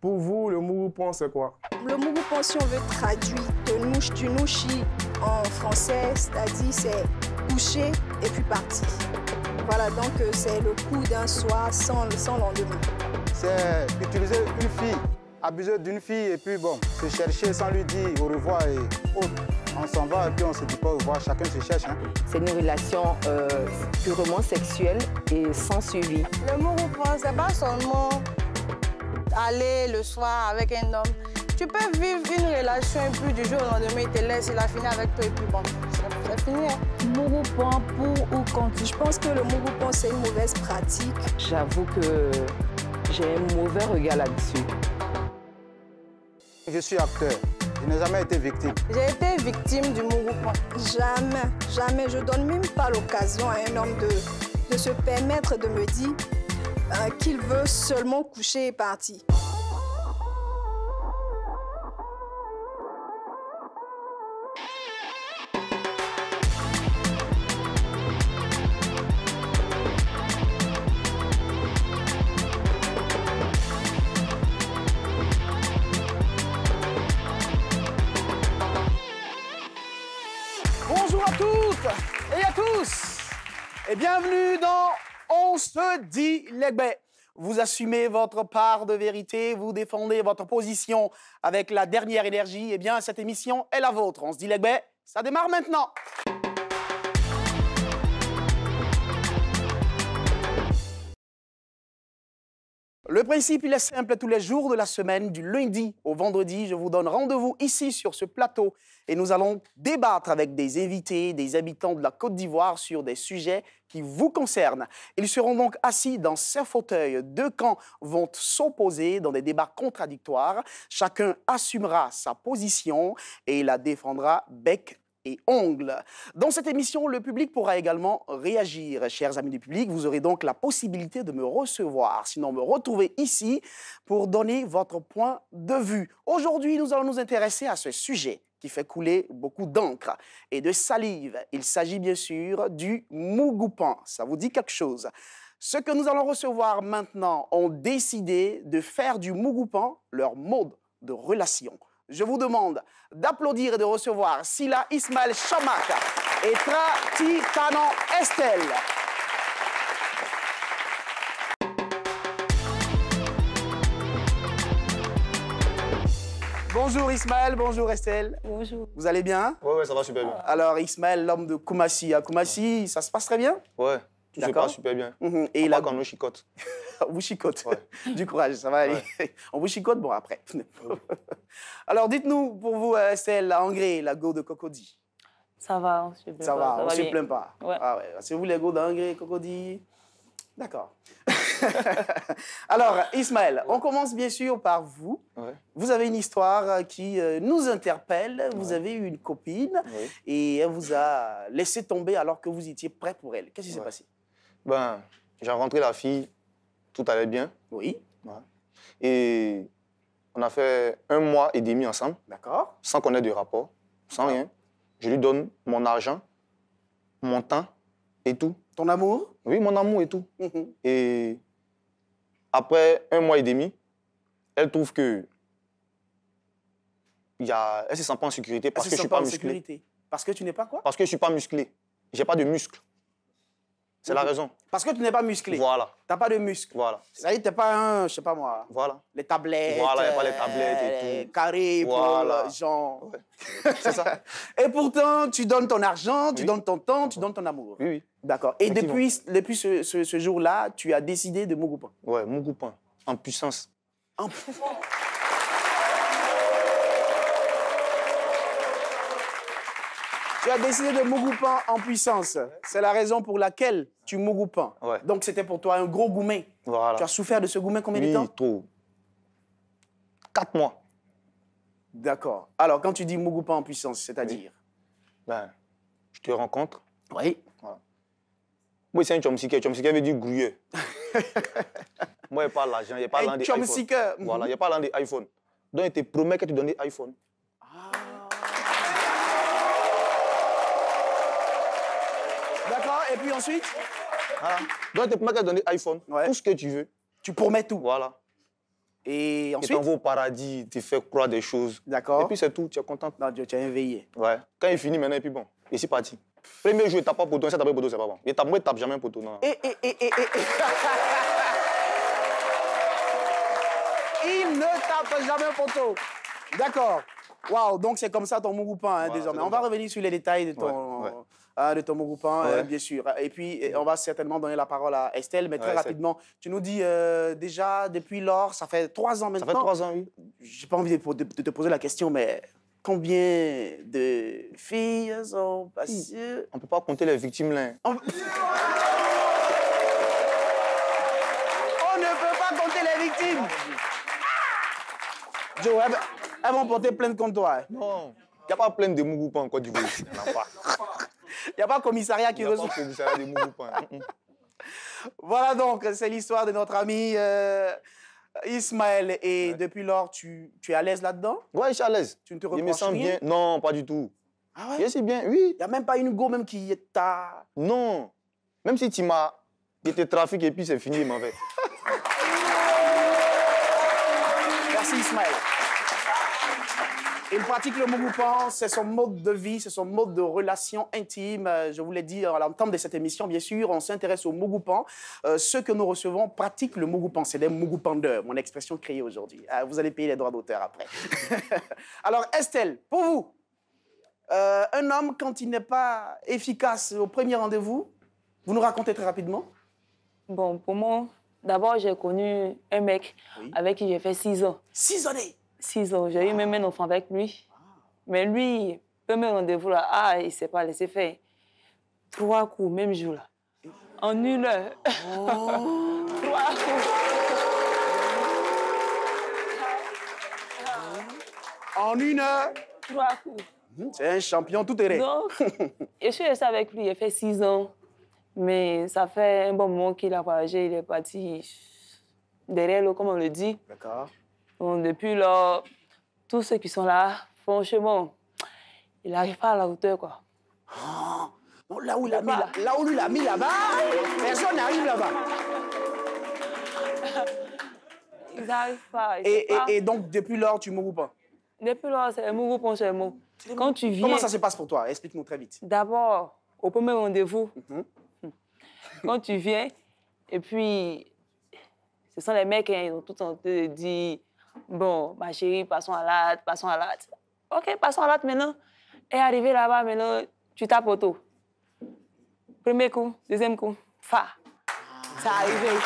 Pour vous, le Pon c'est quoi Le mot si on veut traduire de nouche, en français, c'est-à-dire c'est coucher et puis partir. Voilà, donc euh, c'est le coup d'un soir sans, sans lendemain. C'est utiliser une fille, abuser d'une fille et puis bon, se chercher sans lui dire au revoir et hop, oh, On s'en va et puis on se dit pas au revoir, chacun se cherche. Hein. C'est une relation euh, purement sexuelle et sans suivi. Le mouroupon, c'est pas seulement aller le soir avec un homme. Tu peux vivre une relation et puis du jour au lendemain, il te laisse, il a fini avec toi et puis bon, c'est fini. Hein. Mouroupan pour ou contre Je pense que le mouroupan, c'est une mauvaise pratique. J'avoue que j'ai un mauvais regard là-dessus. Je suis acteur. Je n'ai jamais été victime. J'ai été victime du mouroupan. Jamais, jamais. Je donne même pas l'occasion à un homme de, de se permettre de me dire euh, qu'il veut seulement coucher et partir. se dit l'Egbet. Vous assumez votre part de vérité, vous défendez votre position avec la dernière énergie. Eh bien, cette émission est la vôtre. On se dit l'Egbet, ça démarre maintenant. Le principe, il est simple. Tous les jours de la semaine, du lundi au vendredi, je vous donne rendez-vous ici sur ce plateau et nous allons débattre avec des invités, des habitants de la Côte d'Ivoire sur des sujets qui vous concernent. Ils seront donc assis dans ces fauteuils. Deux camps vont s'opposer dans des débats contradictoires. Chacun assumera sa position et la défendra bec et ongles. Dans cette émission, le public pourra également réagir. Chers amis du public, vous aurez donc la possibilité de me recevoir, sinon me retrouver ici pour donner votre point de vue. Aujourd'hui, nous allons nous intéresser à ce sujet qui fait couler beaucoup d'encre et de salive. Il s'agit bien sûr du mougoupan. Ça vous dit quelque chose Ce que nous allons recevoir maintenant ont décidé de faire du mougoupan leur mode de relation je vous demande d'applaudir et de recevoir Sila Ismaël Chamak et Trati Estelle. Bonjour Ismaël, bonjour Estelle. Bonjour. Vous allez bien Oui, ça va super bien. Alors Ismaël, l'homme de Kumasi. À Kumasi, ça se passe très bien Ouais d'accord pas, super bien. Mhm. Et il quand chicote. on vous chicote. Du courage, ça va aller. on vous chicote, bon, après. Alors, dites-nous, pour vous, euh, Estelle, c'est la engrais, la go de Cocody Ça va, on se plaint pas. ça va, on se plaint pas. Ah ouais. C'est vous la go d'engrais, Cocody D'accord. Alors, Ismaël, on commence bien sûr par vous. Vous avez une histoire euh, qui euh, nous interpelle. Vous avez eu une copine et elle vous a laissé tomber alors que vous étiez prêt pour elle. Qu'est-ce qui s'est passé ben, j'ai rentré la fille, tout allait bien. Oui. Et on a fait un mois et demi ensemble. D'accord. Sans qu'on ait de rapport, sans rien. Je lui donne mon argent, mon temps et tout. Ton amour Oui, mon amour et tout. Mhm. Et après un mois et demi, elle trouve que. Y a... Elle se sent pas en sécurité parce que je suis pas, musclé. Parce que tu n'es pas quoi Parce que je suis pas musclé. J'ai pas de muscles. C'est la raison. Parce que tu n'es pas musclé. Voilà. Tu n'as pas de muscles. Voilà. Ça à dire que tu n'es pas un, je sais pas moi. Voilà. Les tablettes. Voilà, il n'y a pas les euh, tablettes et Carrés, voilà. Euh, genre. Ouais. C'est ça. et pourtant, tu donnes ton argent, tu donnes ton temps, tu donnes ton amour. Oui, oui. D'accord. Et depuis, depuis ce, ce, jour-là, tu as décidé de Mougoupin. Ouais, Mougoupin. En puissance. En puissance. Tu as décidé de Mougoupin en puissance. C'est la raison pour laquelle tu Mougoupin. Donc c'était pour toi un gros gourmet. Tu as souffert de ce gourmet combien de temps trop. Quatre mois. D'accord. Alors quand tu dis Mougoupin en puissance, c'est-à-dire Ben, je te rencontre. Oui. Voilà. Moi, c'est un Chum seeker veut dire grouilleux. Moi, il parle l'argent, il parle des iPhone. Voilà, il parle des iPhone. Donc, il te promet que tu donnes iPhone. et puis ensuite voilà. Donc, tu peux donner iPhone, ouais. tout ce que tu veux. Tu promets tout. Voilà. Et ensuite. Tu on au paradis, tu fais croire des choses. D'accord. Et puis c'est tout, tu es content. Non, Dieu, tu es éveillé. Ouais. Quand il finit maintenant, et puis bon, et c'est parti. Premier jeu, il tape pas poteau, il tape pour poteau, c'est pas bon. Il tape, moi, il tape jamais poteau, non. Et, et, et, et, et. il ne tape jamais poteau. D'accord. Waouh, donc c'est comme ça ton mouroupan, hein, désormais. On va revenir sur les détails de ton. Ah, de ton Goupin, euh, bien sûr. Et puis, on va certainement donner la parole à Estelle, mais très rapidement, tu nous dis euh, déjà, depuis lors, ça fait trois ans maintenant. Ça fait trois ans, oui. J'ai pas envie de, te poser la question, mais combien de filles ont passé On peut pas compter les victimes, là. On... ne peut pas compter les victimes ah! Joe, elles, vont porter plainte contre toi. Hein. Non. Il n'y a pas plainte de Mougoupin en Côte d'Ivoire. Il n'y en pas. Il n'y a pas de commissariat qui reçoit. Il n'y a pas commissariat voilà donc, c'est l'histoire de notre ami euh, Ismaël. Et depuis lors, tu, tu es à l'aise là-dedans Oui, je suis à l'aise. Tu ne te reproches Il me sens bien. Non, pas du tout. Ah ouais Je si bien, oui. Il n'y a même pas une go même qui t'a... Non. Même si tu m'as... Il te trafic et puis c'est fini, m'en fait. Merci Ismaël. Il pratique le mouroupan, c'est son mode de vie, c'est son mode de relation intime. Euh, je vous l'ai dit euh, à l'entente de cette émission, bien sûr, on s'intéresse au mougoupan. Euh, ceux que nous recevons pratiquent le mougoupan. c'est des mougoupandeurs, mon expression créée aujourd'hui. Euh, vous allez payer les droits d'auteur après. Alors Estelle, pour vous, un homme, quand il n'est pas efficace au premier rendez-vous, vous nous racontez très rapidement Bon, pour moi, d'abord, j'ai connu un mec avec qui j'ai fait six ans. Six années six ans. J'ai eu même un enfant avec lui. Mais lui, premier rendez-vous, là, ah, il ne s'est pas laissé faire. Trois coups, même jour, là. En une heure. Oh. Trois coups. En une heure. Trois coups. Hmm, c'est un champion tout terrain. Donc, je suis restée avec lui, il fait six ans. Mais ça fait un bon moment qu'il a voyagé, il est parti derrière l'eau, comme on le dit. D'accord. Bon, depuis lors, tous ceux qui sont là, franchement, il n'arrive pas à la hauteur, quoi. Oh, là où il l'a mis, là, où mis là-bas, personne n'arrive là-bas. Ils n'arrivent pas. et, et, donc, depuis lors, tu mourras pas Depuis lors, c'est un pour Quand tu viens... Comment ça se passe pour toi Explique-nous très vite. D'abord, au premier rendez-vous, mhm. quand tu viens, et puis, ce sont les mecs qui hein, ont tout tenté de dire Bon, ma chérie, passons à l'art, passons à l'acte. OK, passons à l'acte maintenant. Et arrivé là-bas, maintenant, tu tapes au Premier coup, deuxième coup, fa. Ça arrive,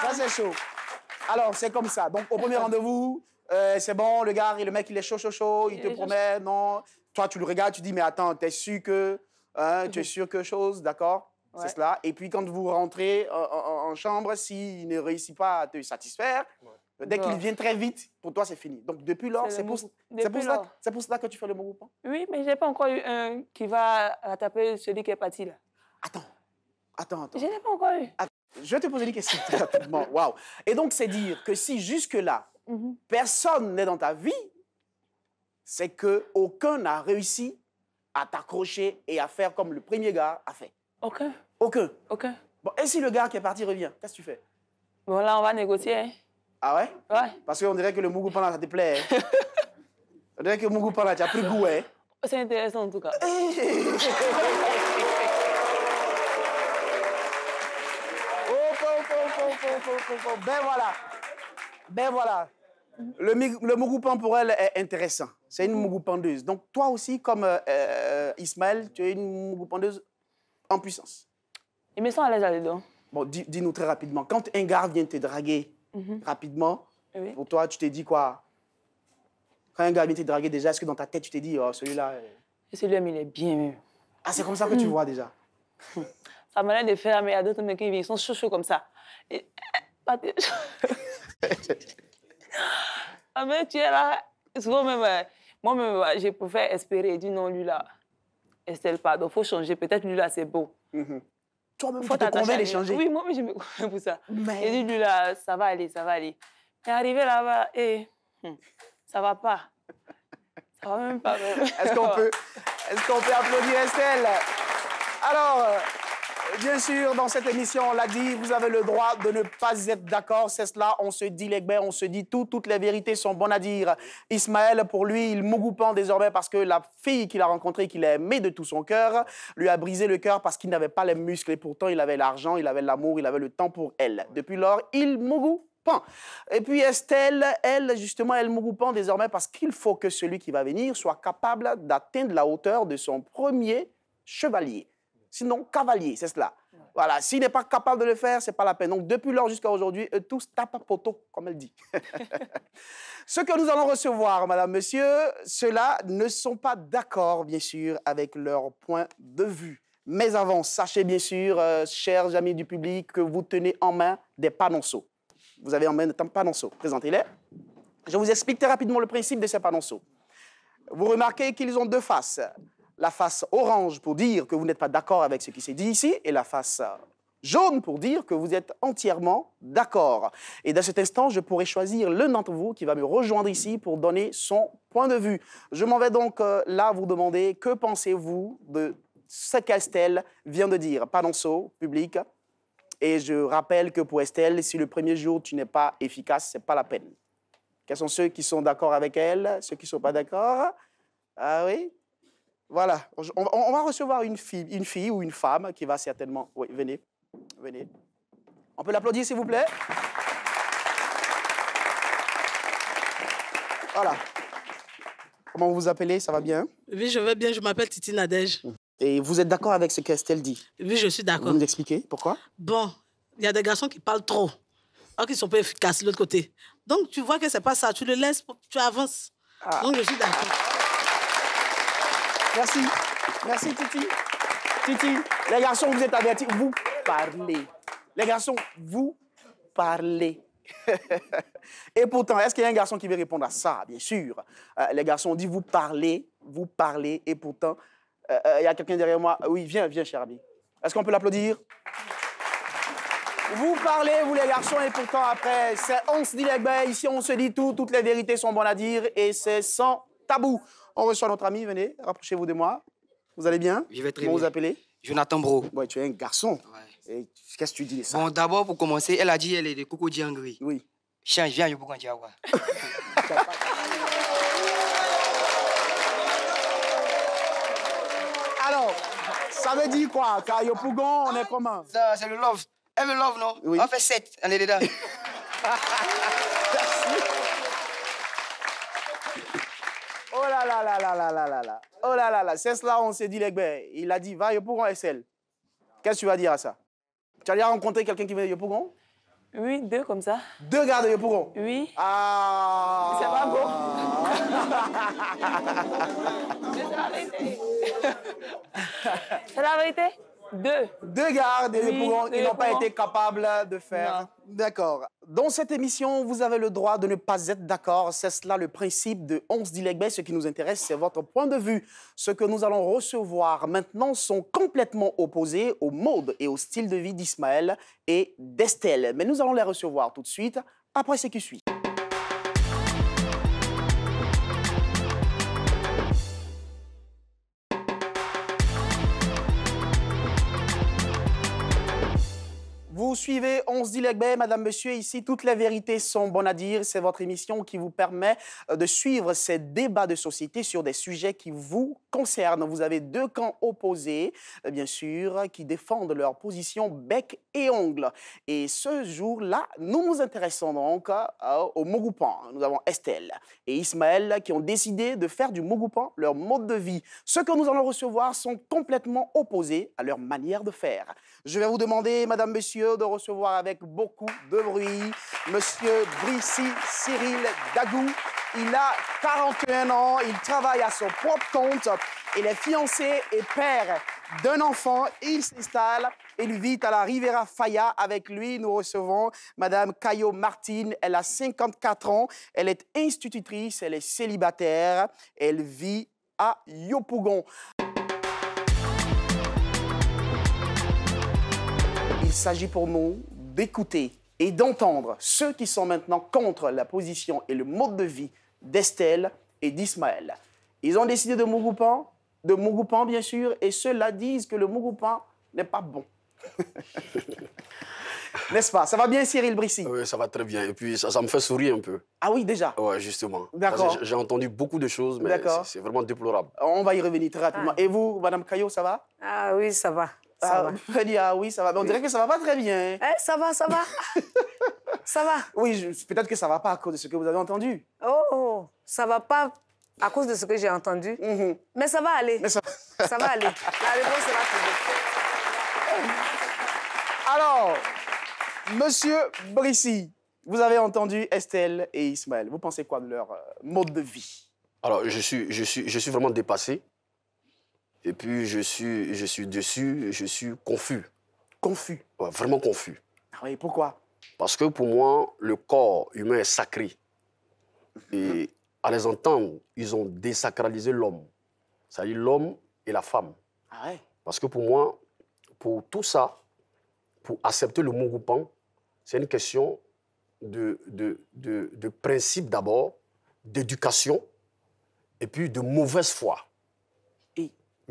Ça, c'est chaud. Alors, c'est comme ça. Donc, au premier rendez-vous, euh, c'est bon, le gars, le mec, il est chaud, chaud, chaud, il, te promet, non. Toi, tu le regardes, tu dis, mais attends, t'es sûr que. Hein, mm-hmm. Tu es sûr que chose, d'accord c'est cela. Et puis quand vous rentrez euh, euh, euh, en, chambre, s'il ne réussit pas à te satisfaire, dès qu'il vient très vite, pour toi, c'est fini. Donc depuis lors, c'est pour, pour, cela que tu fais le bon Oui, mais je n'ai pas encore eu un qui va taper celui qui est parti là. Attends, attends, attends. Je n'ai pas encore eu. Je vais te poser une question rapidement. Waouh. Et donc, c'est dire que si jusque-là, mhm. personne n'est dans ta vie, c'est que aucun n'a réussi à t'accrocher et à faire comme le premier gars a fait. Aucun. Aucun. Aucun. Bon, et si le gars qui est parti revient, qu'est-ce que tu fais Bon, là, on va négocier. Hein. Ah ouais Ouais. Parce qu'on dirait que le Mougou là, ça te plaît. Hein. on dirait que le Mougou Panda, tu as pris goût, hein C'est intéressant, en tout cas. Ben voilà. Ben voilà. Le, le pour elle est intéressant. C'est une mm. mougoupandeuse. Donc, toi aussi, comme euh, euh Ismaël, tu es une mougoupandeuse en puissance. Il me sent à l'aise là-dedans. Bon, dis-nous très rapidement, quand un gars vient te draguer mhm. rapidement, eh pour toi, tu t'es dit quoi Quand un gars vient te draguer déjà, est-ce que dans ta tête, tu t'es dit, oh, celui-là. Euh... Celui-là, il est bien mieux. Ah, c'est comme ça que tu mhm. vois déjà Ça m'a l'air de faire, mais il y a d'autres mecs qui viennent, ils sont chauds, comme ça. Et... Eh, ah, mais tu es là, souvent même, euh, moi-même, j'ai préféré espérer, dit non, lui là. Estelle, pardon, il faut changer. Peut-être lui, là, c'est beau. Mm-hmm. Toi-même, faut tu te Oui, moi, je me convainc pour ça. Mais... Et lui, là, ça va aller, ça va aller. Mais arrivé là-bas, et... Eh, hmm, ça va pas. Ça va même pas. Est-ce qu'on peut, est qu'on peut applaudir Estelle Alors... Bien sûr, dans cette émission, on l'a dit, vous avez le droit de ne pas être d'accord. C'est cela, on se dit les on se dit tout, toutes les vérités sont bonnes à dire. Ismaël, pour lui, il mougoupant désormais parce que la fille qu'il a rencontrée, qu'il a de tout son cœur, lui a brisé le cœur parce qu'il n'avait pas les muscles et pourtant il avait l'argent, il avait l'amour, il avait le temps pour elle. Depuis lors, il mougoupant. Et puis Estelle, elle, justement, elle mougoupant désormais parce qu'il faut que celui qui va venir soit capable d'atteindre la hauteur de son premier chevalier sinon cavalier, c'est cela. Voilà, s'il n'est pas capable de le faire, c'est pas la peine. Donc depuis lors jusqu'à aujourd'hui, eux tous tapent poteau, comme elle dit. Ce que nous allons recevoir, madame, monsieur, ceux-là ne sont pas d'accord, bien sûr, avec leur point de vue. Mais avant, sachez bien sûr, euh, chers amis du public, que vous tenez en main des panonceaux. Vous avez en main des panonceaux. Présentez-les. Je vous explique très rapidement le principe de ces panonceaux. Vous remarquez qu'ils ont deux faces la face orange pour dire que vous n'êtes pas d'accord avec ce qui s'est dit ici et la face jaune pour dire que vous êtes entièrement d'accord. Et dans cet instant, je pourrai choisir l'un d'entre vous qui va me rejoindre ici pour donner son point de vue. Je m'en vais donc euh, là vous demander que pensez-vous de ce qu'Estelle vient de dire. Panonceau, public. Et je rappelle que pour Estelle, si le premier jour tu n'es pas efficace, c'est pas la peine. Quels sont ceux qui sont d'accord avec elle, ceux qui ne sont pas d'accord Ah oui voilà, on, va recevoir une fille, une fille ou une femme qui va certainement... Oui, venez, venez. On peut l'applaudir, s'il vous plaît Voilà. Comment vous vous appelez Ça va bien Oui, je vais bien. Je m'appelle Titi Nadège. Et vous êtes d'accord avec ce qu'Estelle dit Oui, je suis d'accord. Vous nous expliquez pourquoi Bon, il y a des garçons qui parlent trop, alors qu'ils sont pas efficaces de l'autre côté. Donc, tu vois que c'est pas ça. Tu le laisses, tu avances. Ah. Donc, je suis d'accord. Merci. Merci, Titi. Titi, les garçons, vous êtes avertis. Vous parlez. Les garçons, vous parlez. Et pourtant, est-ce qu'il y a un garçon qui veut répondre à ça Bien sûr. Euh, les garçons, on dit vous parlez, vous parlez, et pourtant, euh, euh, il y a quelqu'un derrière moi. Oui, viens, viens, cher ami. Est-ce qu'on peut l'applaudir Vous parlez, vous les garçons, et pourtant, après, c'est on se dit les ici on se dit tout, toutes les vérités sont bonnes à dire, et c'est sans tabou. On reçoit notre ami, venez, rapprochez-vous de moi. Vous allez bien Je vais très Comment bien. vous appelez Jonathan Bro. Ouais, tu es un garçon. Qu'est-ce que tu dis Bon, d'abord, pour commencer, elle a dit elle est de Coco Diangri. Oui. Change, viens, je vous Alors, ça veut dire quoi Car Yopougon, on est ah, comment Ça, c'est le love. Elle me love, non oui. On fait 7, on est dedans. Oh là là là là là là là Oh là là là. C'est cela, on s'est dit, Legbe, il a dit, va, Yopougon SL, Qu'est-ce que tu vas dire à ça Tu as déjà rencontré quelqu'un qui venait de Yopougon Oui, deux comme ça. Deux gars de Yopougon Oui. Ah C'est pas bon. C'est la vérité. C'est la vérité. Deux. gardes et ils n'ont pas été capables de faire. D'accord. Dans cette émission, vous avez le droit de ne pas être d'accord. C'est cela le principe de 11 d'Ilegbe. Ce qui nous intéresse, c'est votre point de vue. Ce que nous allons recevoir maintenant sont complètement opposés au mode et au style de vie d'Ismaël et d'Estelle. Mais nous allons les recevoir tout de suite après ce qui suit. vous suivez, on se dit madame, monsieur, ici, toutes les vérités sont bonnes à dire. C'est votre émission qui vous permet euh, de suivre ces débats de société sur des sujets qui vous concernent. Vous avez deux camps opposés, euh, bien sûr, qui défendent leur position bec et ongle. Et ce jour-là, nous nous intéressons donc euh, au Mogoupan. Nous avons Estelle et Ismaël qui ont décidé de faire du Mogoupan leur mode de vie. Ceux que nous allons recevoir sont complètement opposés à leur manière de faire. Je vais vous demander, madame, monsieur, de recevoir avec beaucoup de bruit Monsieur Brissy Cyril Dagou. Il a 41 ans, il travaille à son propre compte, il est fiancé et père d'un enfant. Il s'installe, il vit à la Riviera Faya. Avec lui, nous recevons Madame Caillot Martine. Elle a 54 ans, elle est institutrice, elle est célibataire, elle vit à Yopougon. il s'agit pour nous d'écouter et d'entendre ceux qui sont maintenant contre la position et le mode de vie d'Estelle et d'Ismaël. Ils ont décidé de Mougoupan, de Mougoupan bien sûr, et ceux-là disent que le Mougoupan n'est pas bon. N'est-ce pas Ça va bien, Cyril Brissy Oui, ça va très bien. Et puis, ça, ça me fait sourire un peu. Ah oui, déjà Oui, justement. D'accord. J'ai entendu beaucoup de choses, mais c'est vraiment déplorable. On va y revenir très rapidement. Ah. Et vous, Madame Caillot, ça va Ah oui, ça va. Ça ah, va. ah oui, ça va. Mais on dirait que ça va pas très bien. Eh, ça va, ça va. ça va. Oui, peut-être que ça va pas à cause de ce que vous avez entendu. Oh, ça va pas à cause de ce que j'ai entendu. Mhm. Mais ça va aller. ça... va aller. La réponse Alors, monsieur Brissy, vous avez entendu Estelle et Ismaël. Vous pensez quoi de leur euh, mode de vie alors, je suis, je, suis, je suis vraiment dépassé et puis, je suis, je suis je suis confus. Confus, vraiment confus. Ah oui, pourquoi Parce que pour moi, le corps humain est sacré. Et mhm. à les entendre, ils ont désacralisé l'homme. C'est-à-dire l'homme et la femme. Ah ouais. Parce que pour moi, pour tout ça, pour accepter le monogamie, c'est une question de, de, de principe d'abord, d'éducation, et puis de mauvaise foi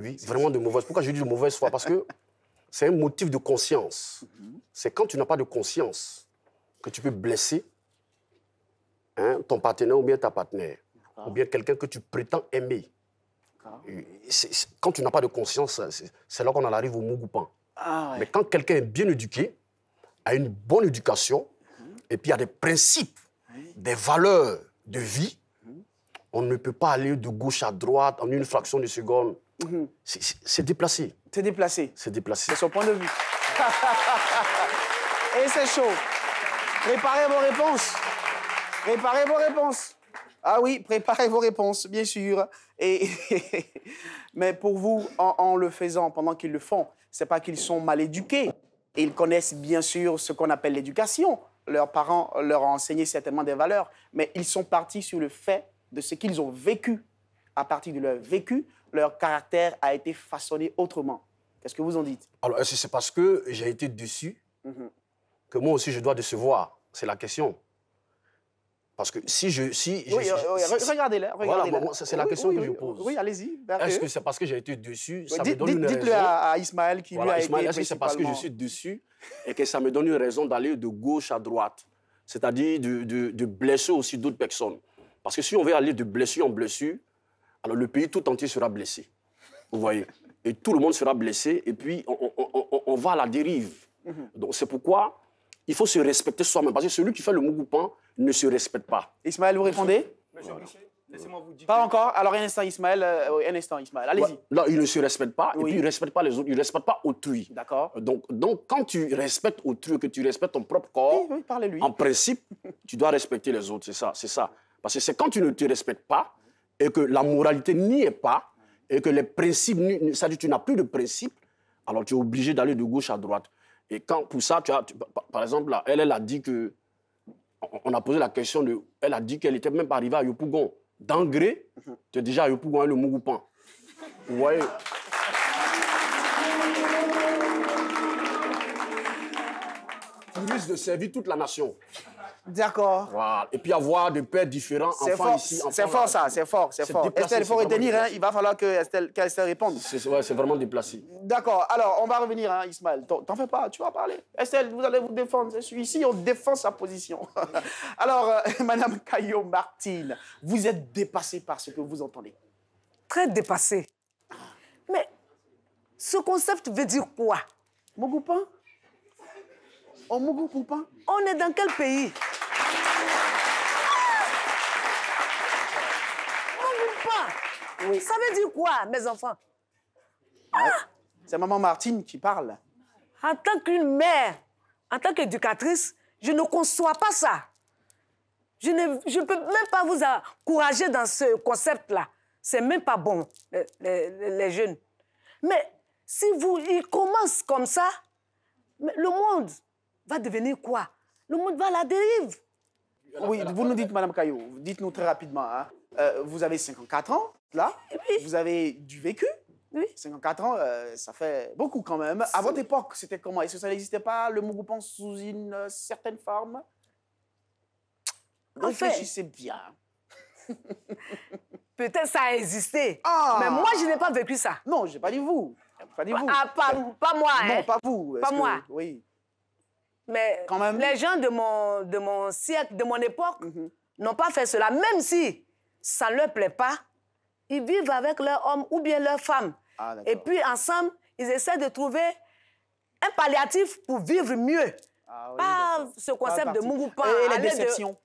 oui, vraiment de mauvaise. Pourquoi je dis de mauvaise foi Parce que c'est un motif de conscience. C'est quand tu n'as pas de conscience que tu peux blesser hein, ton partenaire ou bien ta partenaire, ou bien quelqu'un que tu prétends aimer. quand tu n'as pas de conscience, c'est là qu'on en arrive au mot ah Mais quand quelqu'un est bien éduqué, a une bonne éducation, mhm. et puis a des principes, des valeurs de vie, on ne peut pas aller de gauche à droite en une fraction de seconde. Mhm. C'est déplacé. C'est déplacé. C'est déplacé. C'est son point de vue. Et c'est chaud. Préparez vos réponses. Préparez vos réponses. Ah oui, préparez vos réponses, bien sûr. Et Mais pour vous, en, le faisant, pendant qu'ils le font, c'est pas qu'ils sont mal éduqués. ils connaissent bien sûr ce qu'on appelle l'éducation. Leurs parents leur ont enseigné certainement des valeurs, mais ils sont partis sur le fait de ce qu'ils ont vécu. À partir de leur vécu, leur caractère a été façonné autrement. Qu'est-ce que vous en dites Alors, c'est parce que j'ai été déçu mm-hmm. que moi aussi je dois décevoir. C'est la question. Parce que si je. Si, regardez là voilà, c'est la question que je pose. Oui, allez-y. Est-ce que c'est parce que j'ai été déçu ça Dites-le à, Ismaël qui lui a Ismaël, Est-ce que c'est parce que je suis déçu et que ça me donne une raison d'aller de gauche à droite C'est-à-dire de, de, de, blesser aussi d'autres personnes. Parce que si on veut aller de blessure en blessure, alors le pays tout entier sera blessé. Vous voyez Et tout le monde sera blessé, et puis on, va à la dérive. Mhm. Donc c'est pourquoi il faut se respecter soi-même, parce que celui qui fait le mougoupan ne se respecte pas. Ismaël, vous répondez laissez-moi vous dire. Pas encore Alors un instant, Ismaël, euh, un instant, Ismaël, allez-y. Non, il ne se respecte pas, et puis il ne respecte pas les autres, il ne respecte pas autrui. D'accord. Donc, donc quand tu respectes autrui, que tu respectes ton propre corps, en principe, tu dois respecter les autres, c'est ça, c'est ça. Parce que c'est quand tu ne te respectes pas, et que la moralité n'y est pas, et que les principes, ça à dire tu n'as plus de principes, alors tu es obligé d'aller de gauche à droite. Et quand pour ça, tu as, par exemple, elle, elle a dit que, on a posé la question de, elle a dit qu'elle n'était même pas arrivée à Yopougon. D'engrais, tu es déjà à Yopougon et hein, le Mougoupan. Vous voyez Tu risques de servir toute la nation. D'accord. Et puis avoir des pères différents. C'est fort, c'est fort ça, c'est fort, c'est fort. Estelle, il faut retenir, hein. il va falloir que réponde. C'est vraiment déplacé. D'accord, alors on va revenir, hein, Ismaël. T'en fais pas, tu vas parler. Estelle, vous allez vous défendre. Je suis Ici, on défend sa position. alors, euh, Madame Caillot Martine, vous êtes dépassée par ce que vous entendez. Très dépassée. Mais ce concept veut dire quoi Mon oh, On est dans quel pays Ça veut dire quoi, mes enfants ah, C'est maman Martine qui parle. En tant qu'une mère, en tant qu'éducatrice, je ne conçois pas ça. Je ne je peux même pas vous encourager dans ce concept-là. C'est même pas bon, les, jeunes. Mais si vous, ils commencent comme ça, le monde va devenir quoi Le monde va à la dérive. Oui, vous nous dites, Madame Caillot, dites-nous très rapidement. Hein. Euh, vous avez 54 ans, là. Oui. Vous avez du vécu. Oui. 54 ans, euh, ça fait beaucoup quand même. À votre époque, c'était comment Est-ce que ça n'existait pas, le mot sous une euh, certaine forme en fait... Réfléchissez bien. Peut-être ça a existé. Ah! Mais moi, je n'ai pas vécu ça. Non, je n'ai pas dit vous. Ah, pas vous. pas, moi. Non, hein. pas vous. Pas moi. Oui. Mais quand même. les gens de mon, de mon siècle, de mon époque, mm-hmm. n'ont pas fait cela, même si ça ne leur plaît pas, ils vivent avec leur homme ou bien leur femme. Ah, et puis ensemble, ils essaient de trouver un palliatif pour vivre mieux. Ah pas ce concept de Mungu Et, et les déceptions.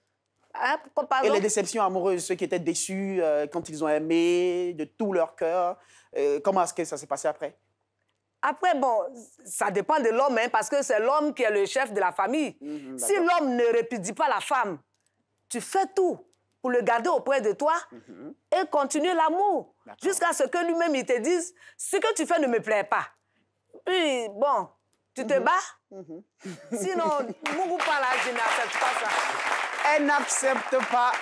Hein, et les déceptions amoureuses, ceux qui étaient déçus euh, quand ils ont aimé de tout leur cœur. Euh, comment est-ce que ça s'est passé après après, bon, ça dépend de l'homme, hein, parce que c'est l'homme qui est le chef de la famille. Mhm, si l'homme ne répudie pas la femme, tu fais tout pour le garder auprès de toi mm-hmm. et continuer l'amour jusqu'à ce que lui-même il te dise ce que tu fais ne me plaît pas. Puis bon, tu te mm-hmm. bats. Mm-hmm. Sinon, pas je n'accepte pas ça. Elle n'accepte pas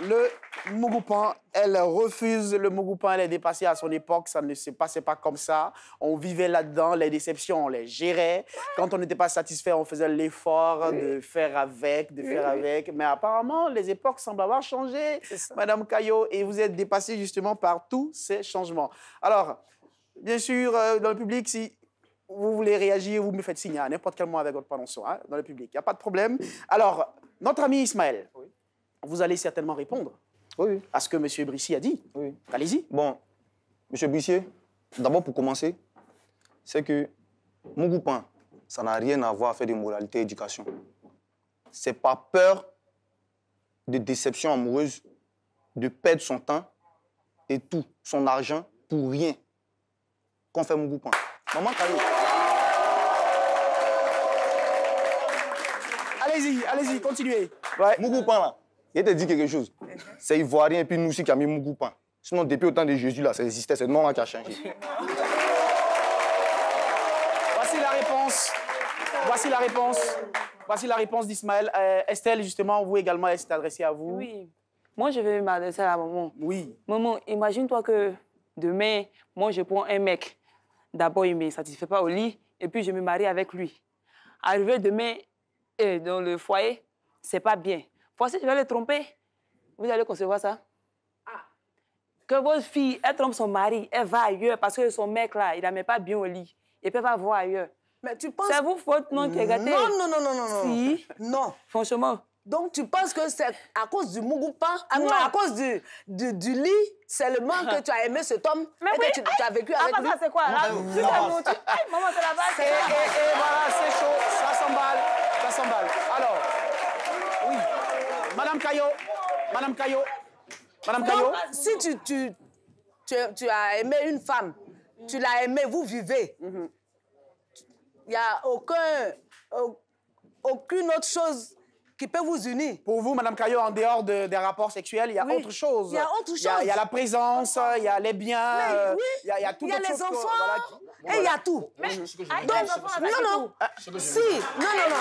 le mougoupin, elle refuse le mougoupin. elle est dépassée à son époque, ça ne se passait pas comme ça. On vivait là-dedans, les déceptions, on les gérait. Quand on n'était pas satisfait, on faisait l'effort de faire avec, de faire avec. Mais apparemment, les époques semblent avoir changé, Madame Caillot, et vous êtes dépassée justement par tous ces changements. Alors, bien sûr, euh, dans le public, si vous voulez réagir, vous me faites signe à n'importe quel mot avec votre prononçon, hein, dans le public, il n'y a pas de problème. Alors, notre ami Ismaël, vous allez certainement répondre. Oui. À ce que M. Brissier a dit. Allez-y. Bon, M. Brissier, d'abord pour commencer, c'est que mon hein, ça n'a rien à voir avec des moralités et éducation. C'est par peur de déception amoureuse, de perdre son temps et tout, son argent, pour rien, qu'on fait mon hein. Maman calme. Allez-y, allez-y, continuez. Ouais. Mon hein, là. Il t'a dit quelque chose. C'est ivoirien et puis nous aussi qui a mis goupin. Sinon, depuis le temps de Jésus, là, ça existait. C'est le qui a changé. Voici la réponse. Voici la réponse. Voici la réponse d'Ismaël. Euh, Estelle, justement, vous également, elle s'est adressée à vous. Oui. Moi, je vais m'adresser à la maman. Oui. Maman, imagine-toi que demain, moi, je prends un mec. D'abord, il ne me satisfait pas au lit, et puis je me marie avec lui. Arriver demain euh, dans le foyer, c'est pas bien. Voici, je vais le tromper. Vous allez concevoir ça ah. Que votre fille, elle trompe son mari, elle va ailleurs parce que son mec, là, il la met pas bien au lit. Et puis elle voir ailleurs. Mais tu penses... C'est vous faute, non, qui est gâtée Non, non, non, non, non. Si. Non. Franchement. Donc, tu penses que c'est à cause du Mougoupa, ah non. à cause du, du, du lit seulement que tu as aimé cet homme mais et oui, que tu, tu, as vécu ah, avec lui? c'est quoi? Là, maman, c'est la base. Et, et, et voilà, c'est chaud. Ça s'emballe. Ça s'emballe. Alors... Madame Caillot, Madame Caillot, Madame Caillot. Si tu, tu, tu, as aimé une femme, tu l'as aimée, vous vivez. Il n'y a aucun, aucune autre chose qui peut vous unir. Pour vous, Madame Caillot, en dehors des rapports sexuels, il y a autre chose. Il y a Il y la présence, il y a les biens, il, y a, Il y a les enfants, et il y a tout. non, non, si, non, non, non.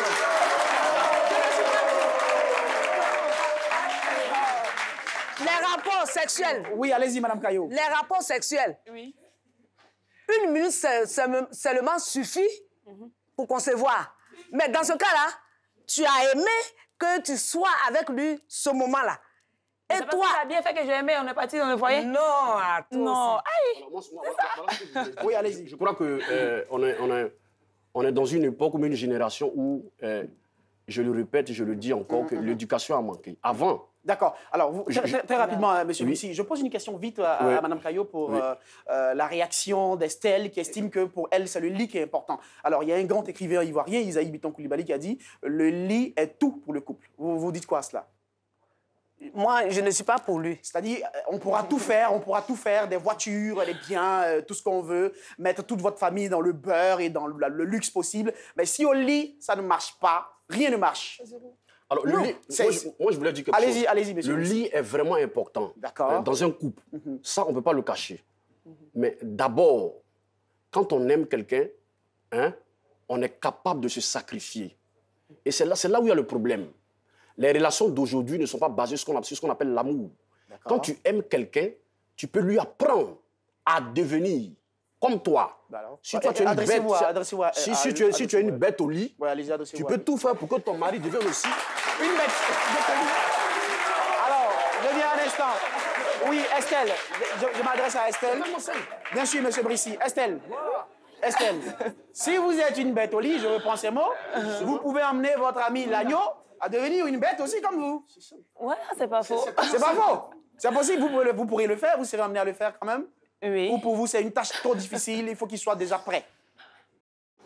Les rapports sexuels. Oui, allez-y, Madame Caillot. Les rapports sexuels. Oui. Une minute seulement suffit pour concevoir. Mais dans ce cas-là, tu as aimé que tu sois avec lui ce moment-là. Et toi... ça a bien fait que j'ai aimé, on est parti dans le foyer Non, attends. Non, Oui, allez-y. Je crois qu'on euh, est, on on est dans une époque ou une génération où, euh, je le répète, je le dis encore, que l'éducation a manqué. Avant, D'accord. Alors, très, rapidement, hein, Monsieur je pose une question vite euh, à, Mme Madame Caillot pour euh, euh, la réaction d'Estelle, qui estime que pour elle, c'est le lit qui est important. Alors, il y a un grand écrivain ivoirien, Isaïe Biton Koulibaly, qui a dit Le lit est tout pour le couple. Vous, vous dites quoi à cela moi, je ne suis pas pour lui. C'est-à-dire, on pourra tout faire, on pourra tout faire, des voitures, des biens, tout ce qu'on veut, mettre toute votre famille dans le beurre et dans le luxe possible. Mais si au lit, ça ne marche pas, rien ne marche. Alors, le lit, moi je, voulais dire quelque chose. Le lit est vraiment important. Hein, dans un couple. Mhm. Ça, on ne peut pas le cacher. Mhm. Mais d'abord, quand on aime quelqu'un, hein, on est capable de se sacrifier. Et c'est là, là où il y a le problème. Les relations d'aujourd'hui ne sont pas basées sur ce qu'on appelle l'amour. Quand tu aimes quelqu'un, tu peux lui apprendre à devenir comme toi, bah si toi tu es une bête, une bête au lit, tu peux tout faire pour que ton mari devienne aussi une bête, lit. Alors, je viens un instant. Oui, Estelle, je, m'adresse à Estelle. Bien sûr, Monsieur Brissy. Estelle, Estelle, si vous êtes une bête au lit, je reprends ces mots, uh-huh. vous pouvez emmener votre ami l'agneau à devenir une bête aussi comme vous. Ouais, c'est pas faux. C'est pas faux. C'est possible, vous, vous le faire, vous serez amené à le faire quand même. Ou pour vous, c'est une tâche trop difficile, il faut qu'il soit déjà prêt.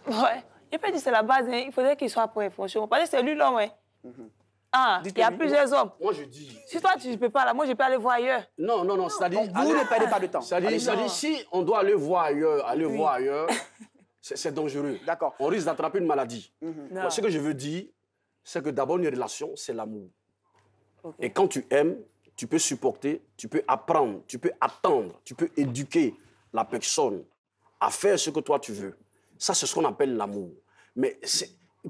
Ouais. Je peux dire que c'est la base, hein. il faudrait qu'il soit prêt, franchement. Parce que c'est lui l'homme, hein. Mhm. Ah, il y a plusieurs hommes. Moi, je dis. Si toi, tu ne peux pas, là, moi, je peux aller voir ailleurs. Non, non, non. C'est-à-dire. Vous ne perdez pas de temps. C'est-à-dire, si on doit aller voir ailleurs, aller voir ailleurs, c'est dangereux. D'accord. On risque d'attraper une maladie. Mhm. Moi, ce que je veux dire, c'est que d'abord, une relation, c'est l'amour. Et quand tu aimes, tu peux supporter, tu peux apprendre, tu peux attendre, tu peux éduquer la personne à faire ce que toi tu veux. Ça, c'est ce qu'on appelle l'amour. Mais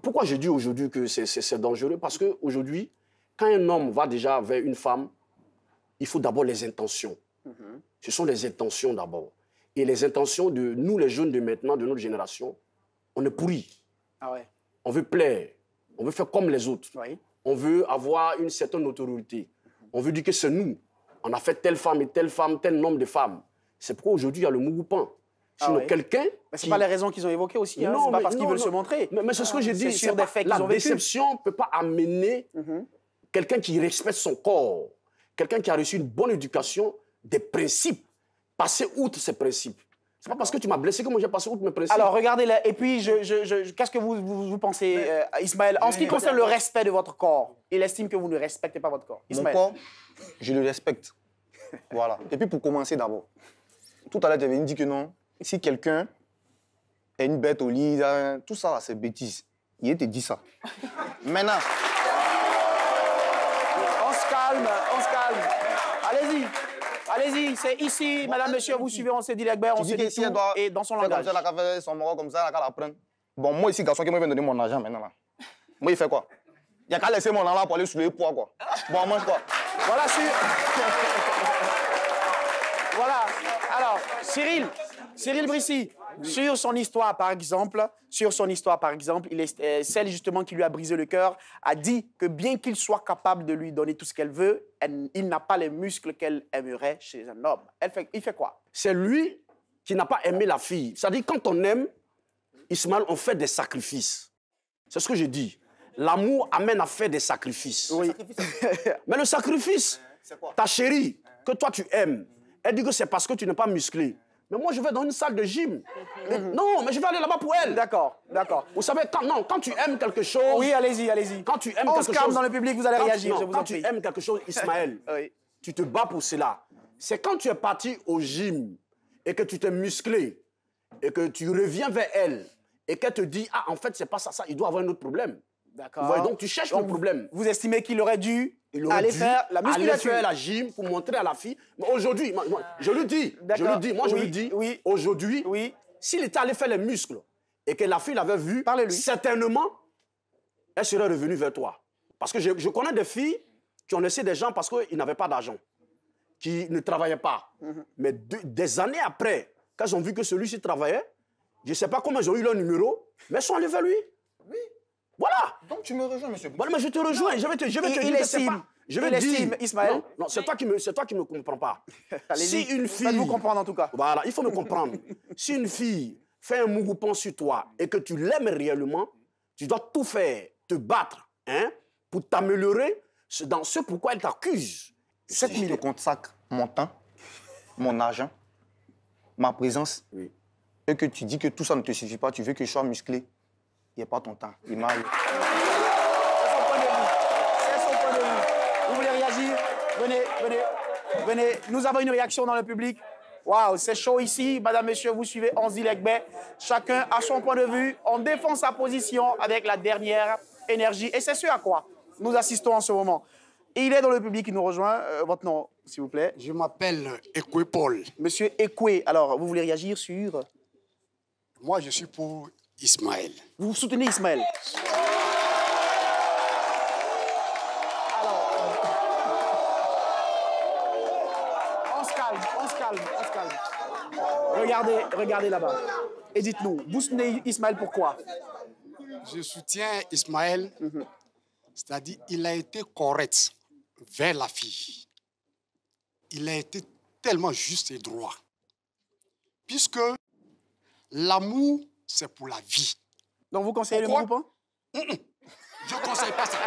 pourquoi je dis aujourd'hui que c'est dangereux Parce qu'aujourd'hui, quand un homme va déjà vers une femme, il faut d'abord les intentions. Mhm. Ce sont les intentions d'abord. Et les intentions de nous, les jeunes de maintenant, de notre génération, on est pourris. Ah on veut plaire. On veut faire comme les autres. On veut avoir une certaine autorité. On veut dire que c'est nous. On a fait telle femme et telle femme, tel nombre de femmes. C'est pourquoi aujourd'hui, il y a le mougoupan ah Sinon, quelqu'un. Mais n'est pas les raisons qu'ils ont évoquées aussi. Hein. Non, parce qu'ils veulent se montrer. Mais, c'est ce que j'ai ah, dit. Sur des faits la ont déception ne peut pas amener mhm. quelqu'un qui respecte son corps, quelqu'un qui a reçu une bonne éducation, des principes, passer outre ces principes. C'est pas parce que tu m'as blessé que moi j'ai passé outre me principes. Alors regardez là, et puis je, qu'est-ce que vous, vous, pensez, euh, Ismaël En ce qui concerne le respect de votre corps, il estime que vous ne respectez pas votre corps. Ismaël. Mon corps, je le respecte. voilà. Et puis pour commencer d'abord, tout à l'heure tu avais dit que non, si quelqu'un est une bête au lit, tout ça c'est bêtise. Il était dit ça. Maintenant. On se calme, on se calme. Allez-y. Allez-y, c'est ici, madame, monsieur, vous suivez, on s'est dit l'Egbert, on s'est dit tout, et dans son langage. Bon, moi ici, garçon qui me donné donner mon argent maintenant, Moi, il fait quoi Il n'y a qu'à laisser mon argent pour aller les poids, quoi. Bon, mange quoi Voilà, sur... voilà. Alors, Cyril, Cyril Brissy, sur son histoire, par exemple, sur son histoire, par exemple, il euh, celle justement qui lui a brisé le cœur a dit que bien qu'il soit capable de lui donner tout ce qu'elle veut, il n'a pas les muscles qu'elle aimerait chez un homme. il fait quoi C'est lui qui n'a pas aimé la fille. C'est-à-dire, quand on aime, Ismaël, on fait des sacrifices. C'est ce que j'ai dit. L'amour amène à faire des sacrifices. Mais le sacrifice, ta chérie, que toi tu aimes, elle dit que c'est parce que tu n'es pas musclé. Mais moi, je vais dans une salle de gym. Mhm. Non, mais je vais aller là-bas pour elle. D'accord, d'accord. Vous savez, quand, non, quand tu aimes quelque chose... Oui, allez-y, allez-y. Quand tu aimes On quelque se calme chose... dans le public, vous allez réagir, Quand tu aimes quelque chose, Ismaël, tu te bats pour cela. C'est quand tu es parti au gym et que tu t'es musclé et que tu reviens vers elle et qu'elle te dit, ah, en fait, c'est pas ça, ça, il doit avoir un autre problème. D'accord. donc tu cherches le problème. Vous estimez qu'il aurait dû aller faire la gym pour montrer à la fille. Mais aujourd'hui, je le dis, je le dis, moi je lui dis, oui. aujourd'hui, oui. s'il était allé faire les muscles et que la fille l'avait vu, certainement, elle serait revenue vers toi. Parce que je, connais des filles qui ont laissé des gens parce qu'ils n'avaient pas d'argent, qui ne travaillaient pas. Mhm. Mais des années après, quand ils ont vu que celui-ci travaillait, je ne sais pas comment ils ont eu leur numéro, mais ils sont allés vers lui. Oui. Voilà. Donc tu me rejoins, monsieur. mais je te rejoins. Je vais te, je dire. Estime, je vais dire. Ismaël. Non, c'est toi qui me, me comprends pas. si une fille. Faites-vous comprendre en tout cas. Voilà, il faut me comprendre. si une fille fait un mougoupon sur toi et que tu l'aimes réellement, tu dois tout faire, te battre, hein, pour t'améliorer dans ce pourquoi elle t'accuse. Cette si je te consacre mon temps, mon argent, ma présence, et que tu dis que tout ça ne te suffit pas, tu veux que je sois musclé il a pas ton temps. Il m'a C'est son point de vue. C'est son point de vue. Vous voulez réagir Venez, venez, venez. Nous avons une réaction dans le public. Waouh, c'est chaud ici. Madame, monsieur, vous suivez Anzi Legbe. Chacun a son point de vue. On défend sa position avec la dernière énergie. Et c'est ce à quoi nous assistons en ce moment. Il est dans le public, il nous rejoint. Euh, votre nom, s'il vous plaît. Je m'appelle Ekwe Paul. Monsieur Ekwe, alors, vous voulez réagir sur... Moi, je suis pour Ismaël. Vous soutenez Ismaël Alors, on se calme, on se calme, on se calme. Regardez, regardez là-bas. Et dites-nous, vous soutenez Ismaël pourquoi Je soutiens Ismaël, mhm. c'est-à-dire il a été correct vers la fille. Il a été tellement juste et droit. Puisque l'amour c'est pour la vie. Donc vous conseillez le groupe Je ne conseille pas ça.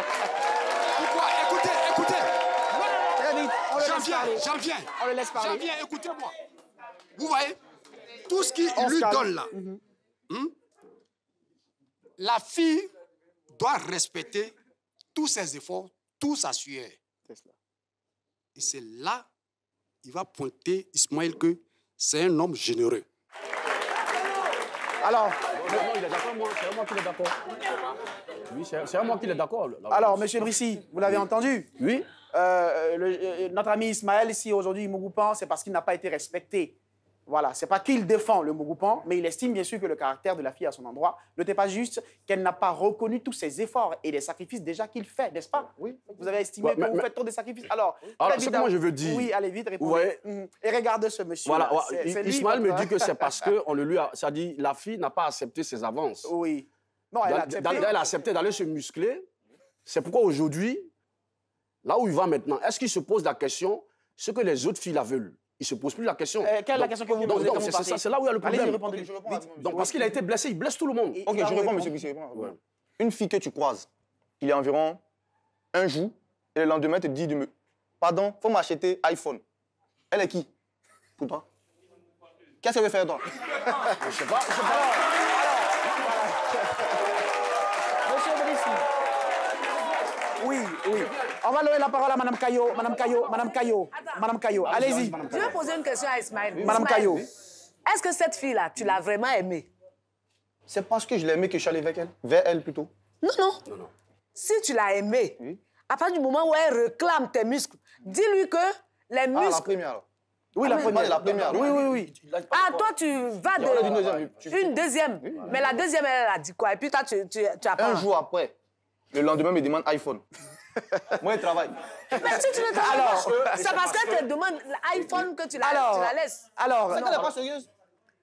Pourquoi Écoutez, écoutez. J'en viens, j'en viens. On le laisse parler. J'en viens, écoutez-moi. Vous voyez Tout ce qu'il lui donne là, mm-hmm. hmm, la fille doit respecter tous ses efforts, tout sa sueur. Et c'est là, il va pointer Ismaël que c'est un homme généreux. Alors. il est d'accord, moi. C'est moi qui est d'accord. Oui, c'est moi qui est d'accord. Alors, monsieur Brissy, vous l'avez oui. entendu Oui. Euh, le, euh, notre ami Ismaël, ici aujourd'hui, Mougoupan, c'est parce qu'il n'a pas été respecté. Voilà, c'est pas qu'il défend le groupant, mais il estime bien sûr que le caractère de la fille à son endroit n'était pas juste, qu'elle n'a pas reconnu tous ses efforts et les sacrifices déjà qu'il fait, n'est-ce pas Oui. Vous avez estimé que vous faites trop de sacrifices. Alors, Alors ce que moi je veux dire. Oui, allez vite, répondez. Mm. Et regardez ce monsieur. Voilà, Ismaël me dit que c'est parce que on le lui a, ça dit, la fille n'a pas accepté ses avances. Oui. Non, elle a accepté. Elle a accepté d'aller se muscler. C'est pourquoi aujourd'hui, là où il va maintenant, est-ce qu'il se pose la question ce que les autres filles la veulent il se pose plus la question. Euh, quelle est la question que vous posez c'est ça, c'est là où il y a le problème. Allez, parce qu'il a été blessé, il blesse tout le monde. ok, je réponds, monsieur Bissé. Une fille que tu croises, il y a environ un jour, et le lendemain, elle te dit de me. Pardon, faut m'acheter iPhone. Elle est qui Pour toi Qu'est-ce qu'elle veut faire, toi Je sais pas, je sais pas. On va donner la parole à Madame Caillot. Madame Caillot, Madame Caillot, Madame Allez-y. Je vais poser une question à Ismaël. Madame Caillot. Est-ce que cette fille-là, tu l'as vraiment aimée? C'est parce que je l'ai aimée que je suis allée avec elle. Vers elle plutôt. Non, non. non, non. Si tu l'as aimée, à partir du moment où elle réclame tes muscles, dis-lui que les ah, muscles. Ah, la première, Oui, la, première, Oui, oui, oui. Ah, toi, tu vas de. Une deuxième. Une deuxième. Mais la deuxième, elle, a dit quoi? Et puis toi, tu, tu, as Un jour après, le lendemain, elle me demande iPhone. Moi, il travaille. Mais ah, si tu ne travailles alors, pas, c'est parce qu'elle te demande l'iPhone que tu la, alors, tu la laisses. Alors, c'est qu'elle n'est pas sérieuse.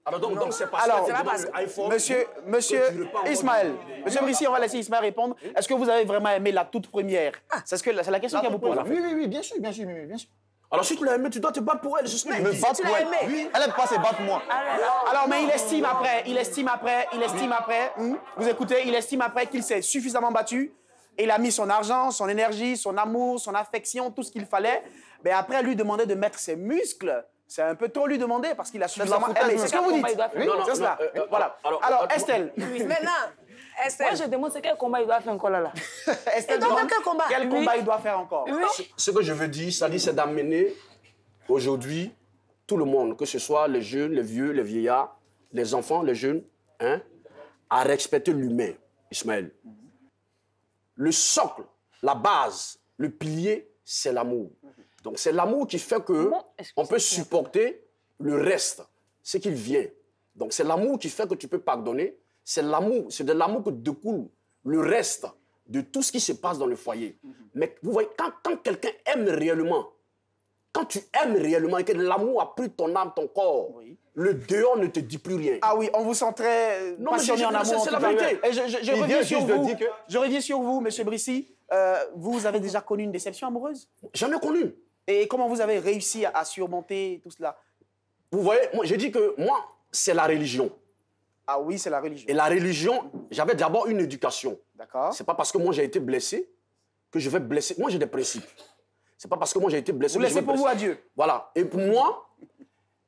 Alors ah, bah donc, donc c'est parce que tu parce... iPhone, Monsieur, monsieur Ismaël, monsieur Brissy, on va laisser Ismaël répondre. Est-ce que vous avez vraiment aimé la toute première ah. C'est ce la, la question qu'elle vous pose. Oui, oui, oui, bien sûr, bien sûr, bien sûr. Alors si tu l'as aimé, tu dois te battre pour elle. Je me battre pour elle. Oui. Elle n'aime pas se battre moi. alors mais il estime après, il estime après, il estime après. Hmm? Vous écoutez, il estime après qu'il s'est suffisamment battu il a mis son argent, son énergie, son amour, son affection, tout ce qu'il fallait. Mais après, lui demander de mettre ses muscles, c'est un peu trop lui demander parce qu'il a suffisamment aimé. C'est ce que vous dites. Oui, c'est ça. voilà. Alors, euh, Estelle. Oui, maintenant. Estelle. Moi, je demande c'est quel combat il doit faire encore là. là. Estelle, quel combat, quel combat il doit faire encore Ce que je veux dire, c'est d'amener aujourd'hui tout le monde, que ce soit les jeunes, les vieux, les vieillards, les enfants, les jeunes, hein, à respecter l'humain, Ismaël le socle, la base, le pilier, c'est l'amour. Donc c'est l'amour qui fait que on peut supporter le reste, ce qu'il vient. Donc c'est l'amour qui fait que tu peux pardonner. C'est l'amour, c'est de l'amour que découle le reste de tout ce qui se passe dans le foyer. Mhm. Mais vous voyez, quand quelqu'un aime réellement, quand tu aimes réellement et que l'amour a pris ton âme, ton corps, le dehors ne te dit plus rien. Ah oui, on vous sent très non, passionné en amour. C'est la vérité. Et je, reviens sur vous, que... je sur vous, Monsieur Brissy. Euh, vous avez déjà connu une déception amoureuse Jamais ai connu. Et comment vous avez réussi à, surmonter tout cela Vous voyez, moi, je dis que moi, c'est la religion. Ah oui, c'est la religion. Et la religion, j'avais d'abord une éducation. D'accord. C'est pas parce que moi j'ai été blessé que je vais blesser. Moi j'ai des principes. C'est pas parce que moi j'ai été blessé. Vous laissez pour vous à Dieu. Voilà. Et pour moi,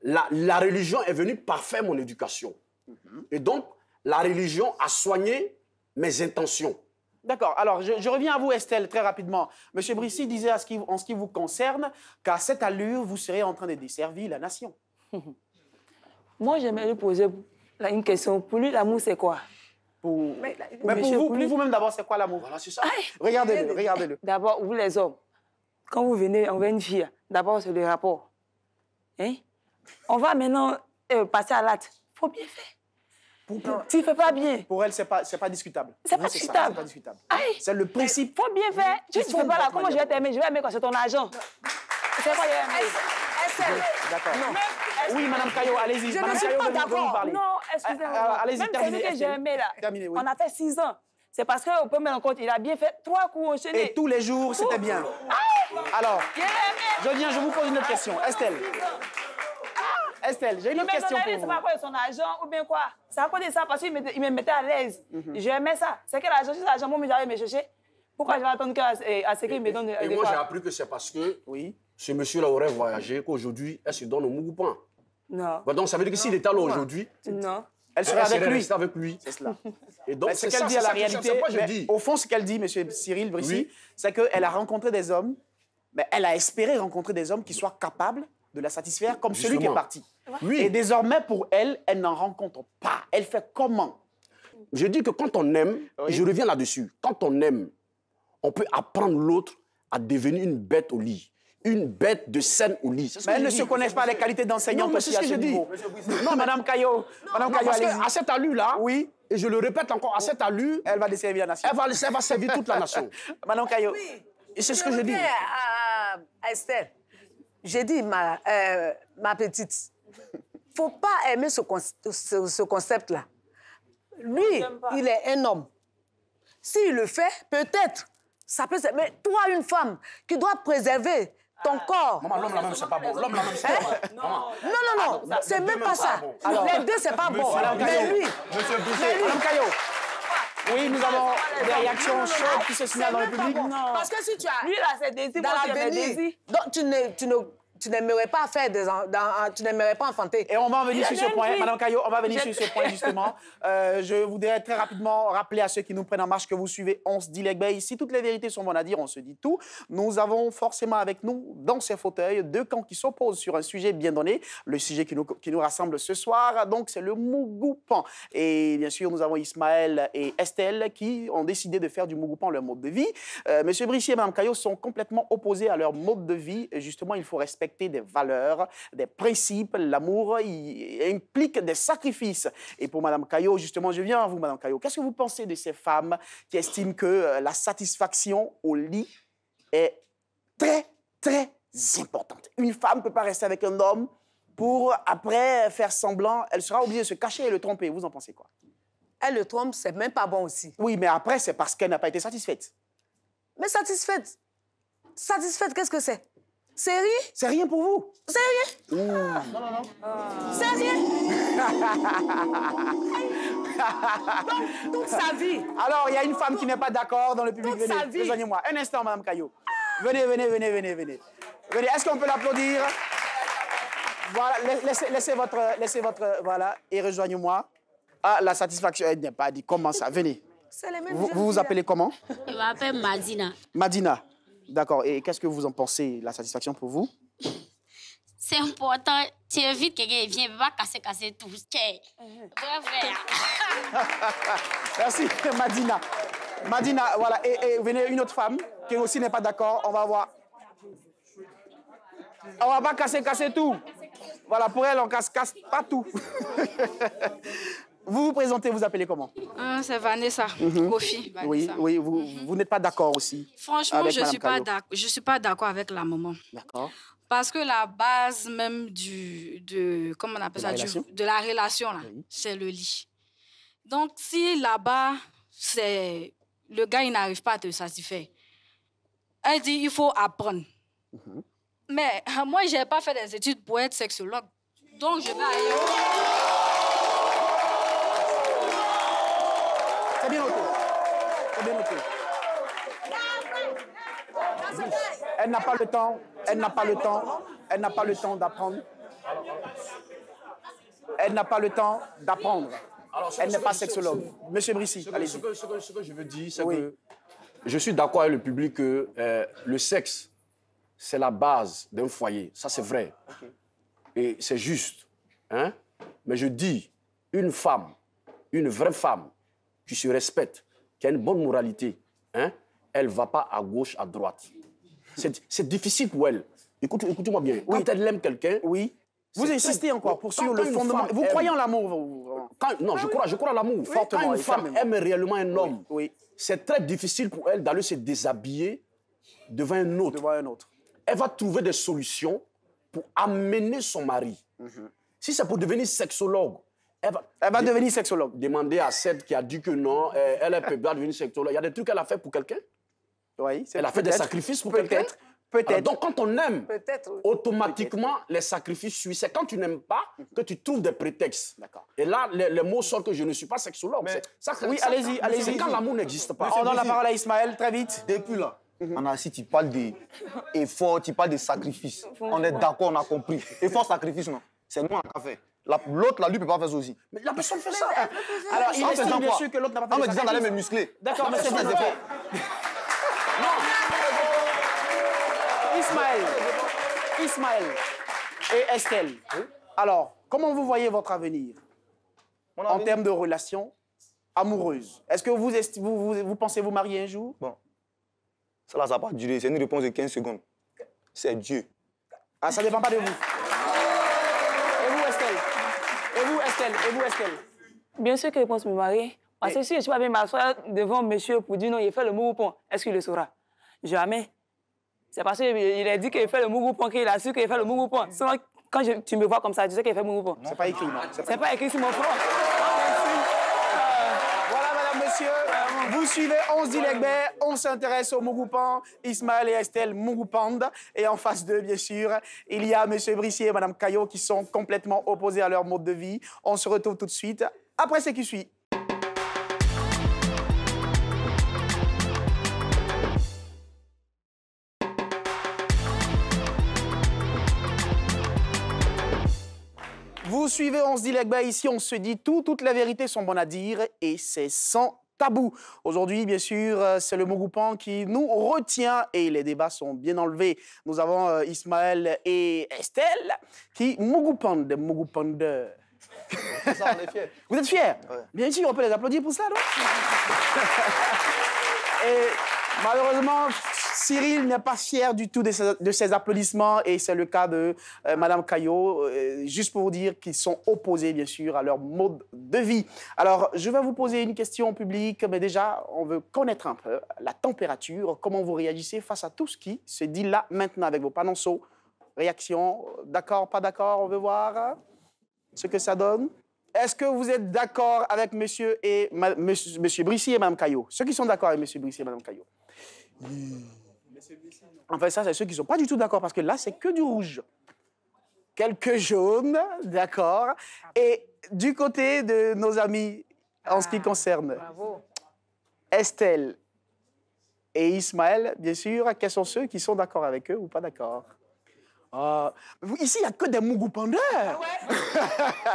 la, religion est venue parfaire mon éducation. Mhm. Et donc, la religion a soigné mes intentions. D'accord. Alors, je, reviens à vous, Estelle, très rapidement. Monsieur Brissy disait à ce en ce qui vous concerne qu'à cette allure, vous serez en train de desservir la nation. Moi, j'aimerais lui poser une question. Pour lui, l'amour, c'est quoi pour... Mais, vous, vous, même d'abord, c'est quoi l'amour Voilà, c'est ça. Regardez-le, regardez-le. D'abord, vous les hommes, quand vous venez on envers une fille, d'abord, c'est le rapport. Hein? On va maintenant euh, passer à l'acte. faut bien faire. Pour, tu ne fais pas bien. Pour elle, ce n'est pas, pas discutable. C'est pas, discutable. pas discutable. C'est le principe. Il faut bien faire. Tu ne fais pas là. Comment je vais t'aimer Je vais aimer quand c'est ton argent. C'est quoi, D'accord. Oui, Madame Caillot, allez-y. Je ne suis pas d'accord. Non, excusez-moi. Ah, ah, allez-y, terminez. Même que j'ai aimé On a fait six ans c'est parce qu'au peut me compte. Il a bien fait trois coups enchaînés. Et tous les jours, c'était bien. Ah! Alors, je viens, je vous pose une autre question. Ah, Estelle. Ah! Estelle, j'ai une autre question pour vous. C'est pas quoi son argent ou bien quoi C'est à cause de ça parce qu'il me, mettait à l'aise. Mhm. J'aimais ça. C'est que l'argent, c'est l'argent. moi, j'allais me chercher. Pourquoi je vais attendre euh, à, ce qu'il me donne euh, Et moi, j'ai appris que c'est parce que oui. ce monsieur-là aurait voyagé qu'aujourd'hui, elle se donne au Mougoupan. Non. donc, ça veut dire que s'il est là aujourd'hui, elle serait avec, lui. C'est cela. Et donc, c'est ce qu'elle dit à la réalité. Au fond, ce qu'elle dit, monsieur Cyril Brissy, c'est c'est qu'elle a rencontré des hommes, mais elle a espéré rencontrer des hommes qui soient capables de la satisfaire comme celui qui est parti. Oui. Et désormais, pour elle, elle n'en rencontre pas. Elle fait comment Je dis que quand on aime, je reviens là-dessus, quand on aime, on peut apprendre l'autre à devenir une bête au lit une bête de scène ou lit. Mais elles ne se connaissent pas les qualités d'enseignant. c'est ce que je dis. Non, Madame Caillot. Madame Caillot, parce qu'à cet allure là oui. et je le répète encore, à cet allure, Elle va desservir la nation. Elle va, elle va servir toute la nation. Madame Caillot, oui. c'est ce que je dis. à Esther, j'ai dit, ma, euh, ma petite, faut pas aimer ce, ce, ce concept-là. Lui, il est un homme. S'il le fait, peut-être, ça peut... Mais toi, une femme qui doit préserver ton ah. corps. Maman, l'homme là-même, c'est pas bon. L'homme là c'est hein? pas bon. Non, non, non, c'est même pas ça. Les deux, c'est pas bon. Mais lui. Monsieur Boucher, Madame Caillot. Oui, nous avons des réactions chaudes qui se signalent dans le public. Parce que si tu as. Lui, là, c'est Daisy. Dans l'avenir. Donc, tu ne tu n'aimerais pas faire des tu n'aimerais pas enfanter. Et on va en venir sur ce point, Madame Caillot, on va venir sur ce point justement. Euh, je voudrais très rapidement rappeler à ceux qui nous prennent en marche que vous suivez On se dit les Si toutes les vérités sont bonnes à dire, on se dit tout. Nous avons forcément avec nous dans ces fauteuils deux camps qui s'opposent sur un sujet bien donné, le sujet qui nous, qui nous rassemble ce soir. Donc c'est le Mougoupan. Et bien sûr, nous avons Ismaël et Estelle qui ont décidé de faire du Mougoupan leur mode de vie. Euh, Monsieur Brissier et Madame Caillot sont complètement opposés à leur mode de vie. justement, il faut respecter des valeurs, des principes. L'amour implique des sacrifices. Et pour Madame Caillot, justement, je viens à vous, Madame Caillot. Qu'est-ce que vous pensez de ces femmes qui estiment que euh, la satisfaction au lit est très, très importante. Une femme ne peut pas rester avec un homme pour, après, faire semblant. Elle sera obligée de se cacher et le tromper. Vous en pensez quoi Elle le trompe, c'est même pas bon aussi. Oui, mais après, c'est parce qu'elle n'a pas été satisfaite. Mais satisfaite Satisfaite, qu'est-ce que c'est c'est rien pour vous C'est rien. Non, mmh. non. Ah. C'est rien toute sa vie. Alors, il y a une femme qui n'est pas d'accord dans le public. Toute Rejoignez-moi. Un instant, Madame Caillot. Venez, venez, venez, venez, venez. Venez, est-ce qu'on peut l'applaudir Voilà, laissez, votre, laissez votre... Voilà, et rejoignez-moi. Ah, la satisfaction, elle n'est pas dit. Comment ça Venez. vous vous, vous appelez comment Je m'appelle Madina. Madina. D'accord. Et qu'est-ce que vous en pensez La satisfaction pour vous C'est important. Tu évites que quelqu'un vienne, pas casser, casser tout. Merci, Madina. Madina, voilà. Et, venez une autre femme qui aussi n'est pas d'accord. On va voir. On va pas casser, casser tout. Voilà, pour elle, on casse, casse pas tout. Vous vous présentez, vous appelez comment euh, C'est Vanessa, Kofi. Mhm. Oui, oui, vous, mhm. vous n'êtes pas d'accord aussi Franchement, je ne suis pas d'accord avec la maman. D'accord. Parce que la base même du, de, comment on appelle ça, la de la relation, là, c'est le lit. Donc, si là-bas, c'est le gars, il n'arrive pas à te satisfaire, elle dit, il faut apprendre. Mhm. Mais moi, je n'ai pas fait des études pour être sexologue. Donc, je vais aller... Elle n'a pas le temps. Elle n'a pas le temps. Elle n'a pas le temps d'apprendre. Elle n'a pas le temps d'apprendre. Elle n'est pas sexologue. Monsieur Brissy, allez-y. Ce, je veux dire, c'est que je suis d'accord avec le public que euh, le sexe, c'est la base d'un foyer. Ça, c'est vrai. Et c'est juste. Hein. Mais je dis, une femme, une vraie femme, qui se respecte, qui a une bonne moralité, hein, elle ne va pas à gauche, à droite. C'est difficile pour elle. écoutez moi bien. Quand elle aime quelqu'un, oui. Vous insistez encore pour sur le fondement. Vous croyez en l'amour Non, je, ah crois, je crois l'amour. quand une femme aime réellement un homme, c'est très difficile pour elle d'aller se déshabiller devant un autre. Devant un autre. Elle va trouver des solutions pour amener son mari. Mhm. Si c'est pour devenir sexologue, elle va, devenir sexologue. Demandez à celle qui a dit que non, elle, elle peut devenir sexologue. Il y a des trucs qu'elle a fait pour quelqu'un. Oui, elle a fait des sacrifices pour quelqu'un. Peut-être. Donc, quand on aime, automatiquement, les sacrifices suivent. C'est quand tu n'aimes pas que tu trouves des prétextes. Et là, les, mots sortent que je ne suis pas sexologue. Ça, oui, allez-y, allez-y. C'est quand l'amour n'existe pas. On donne la parole à Ismaël, très vite. Depuis là, mm -hmm. tu parles d'efforts, tu parles de sacrifices. On est d'accord, on a compris. Effort, sacrifice, non. C'est nous, on a fait. L'autre, la lui, peut pas faire ça aussi. Mais la personne fait ça. Alors, il est bien sûr que l'autre n'a pas fait ça. En me disant d'aller me muscler. D'accord, mais c'est des Non. Ismaël. Ismaël et Estelle. Alors, comment vous voyez votre avenir en termes de relations amoureuses Est-ce que vous, vous, pensez vous marier un jour Bon. Ça, là, ça n'a pas duré. C'est une réponse de 15 secondes. C'est Dieu. Ah, ça ne dépend pas de vous. Et vous, qu'elle Bien sûr qu'elle pense me marier. Parce que si je ne suis pas bien m'asseoir devant monsieur pour dire non, il fait le mou ou pont, est-ce qu'il le saura Jamais. C'est parce qu'il a dit qu'il fait le mou ou pont qu'il a su qu'il fait le mou ou pont. Sinon, quand tu me vois comme ça, tu sais qu'il fait le mot point Ce C'est pas écrit, non C'est pas, pas écrit sur mon front. Voilà, madame, monsieur. Vous suivez On se dit Legba, on s'intéresse au Mougoupan, Ismaël et Estelle Mougoupand. Et en face d'eux, bien sûr, il y a M. Brissier et Mme Caillot qui sont complètement opposés à leur mode de vie. On se retrouve tout de suite après ce qui suit. Vous suivez On se dit ici, on se dit tout, toutes les vérités sont bonnes à dire et c'est sans tabou. Aujourd'hui, bien sûr, euh, c'est le Mogoupan qui nous retient et les débats sont bien enlevés. Nous avons euh, Ismaël et Estelle qui mogupan Mogoupan C'est ça, on est Vous êtes fiers Bien sûr, on peut les applaudir pour ça, non Et malheureusement, Cyril n'est pas fier du tout de ses, applaudissements et c'est le cas de Mme euh, Madame Caillot, euh, juste pour vous dire qu'ils sont opposés, bien sûr, à leur mode de vie. Alors, je vais vous poser une question public, mais déjà, on veut connaître un peu la température, comment vous réagissez face à tout ce qui se dit là, maintenant, avec vos panonceaux. Réaction, d'accord, pas d'accord, on veut voir ce que ça donne. Est-ce que vous êtes d'accord avec monsieur et monsieur, et Mme Caillot Ceux qui sont d'accord avec M. Brissier et Mme Caillot. En fait, ça, c'est ceux qui ne sont pas du tout d'accord, parce que là, c'est que du rouge. Quelques jaunes, d'accord. Et du côté de nos amis, en ce qui ah, concerne Estelle et Ismaël, bien sûr, quels sont ceux qui sont d'accord avec eux ou pas d'accord euh, Ici, il n'y a que des mougou Ah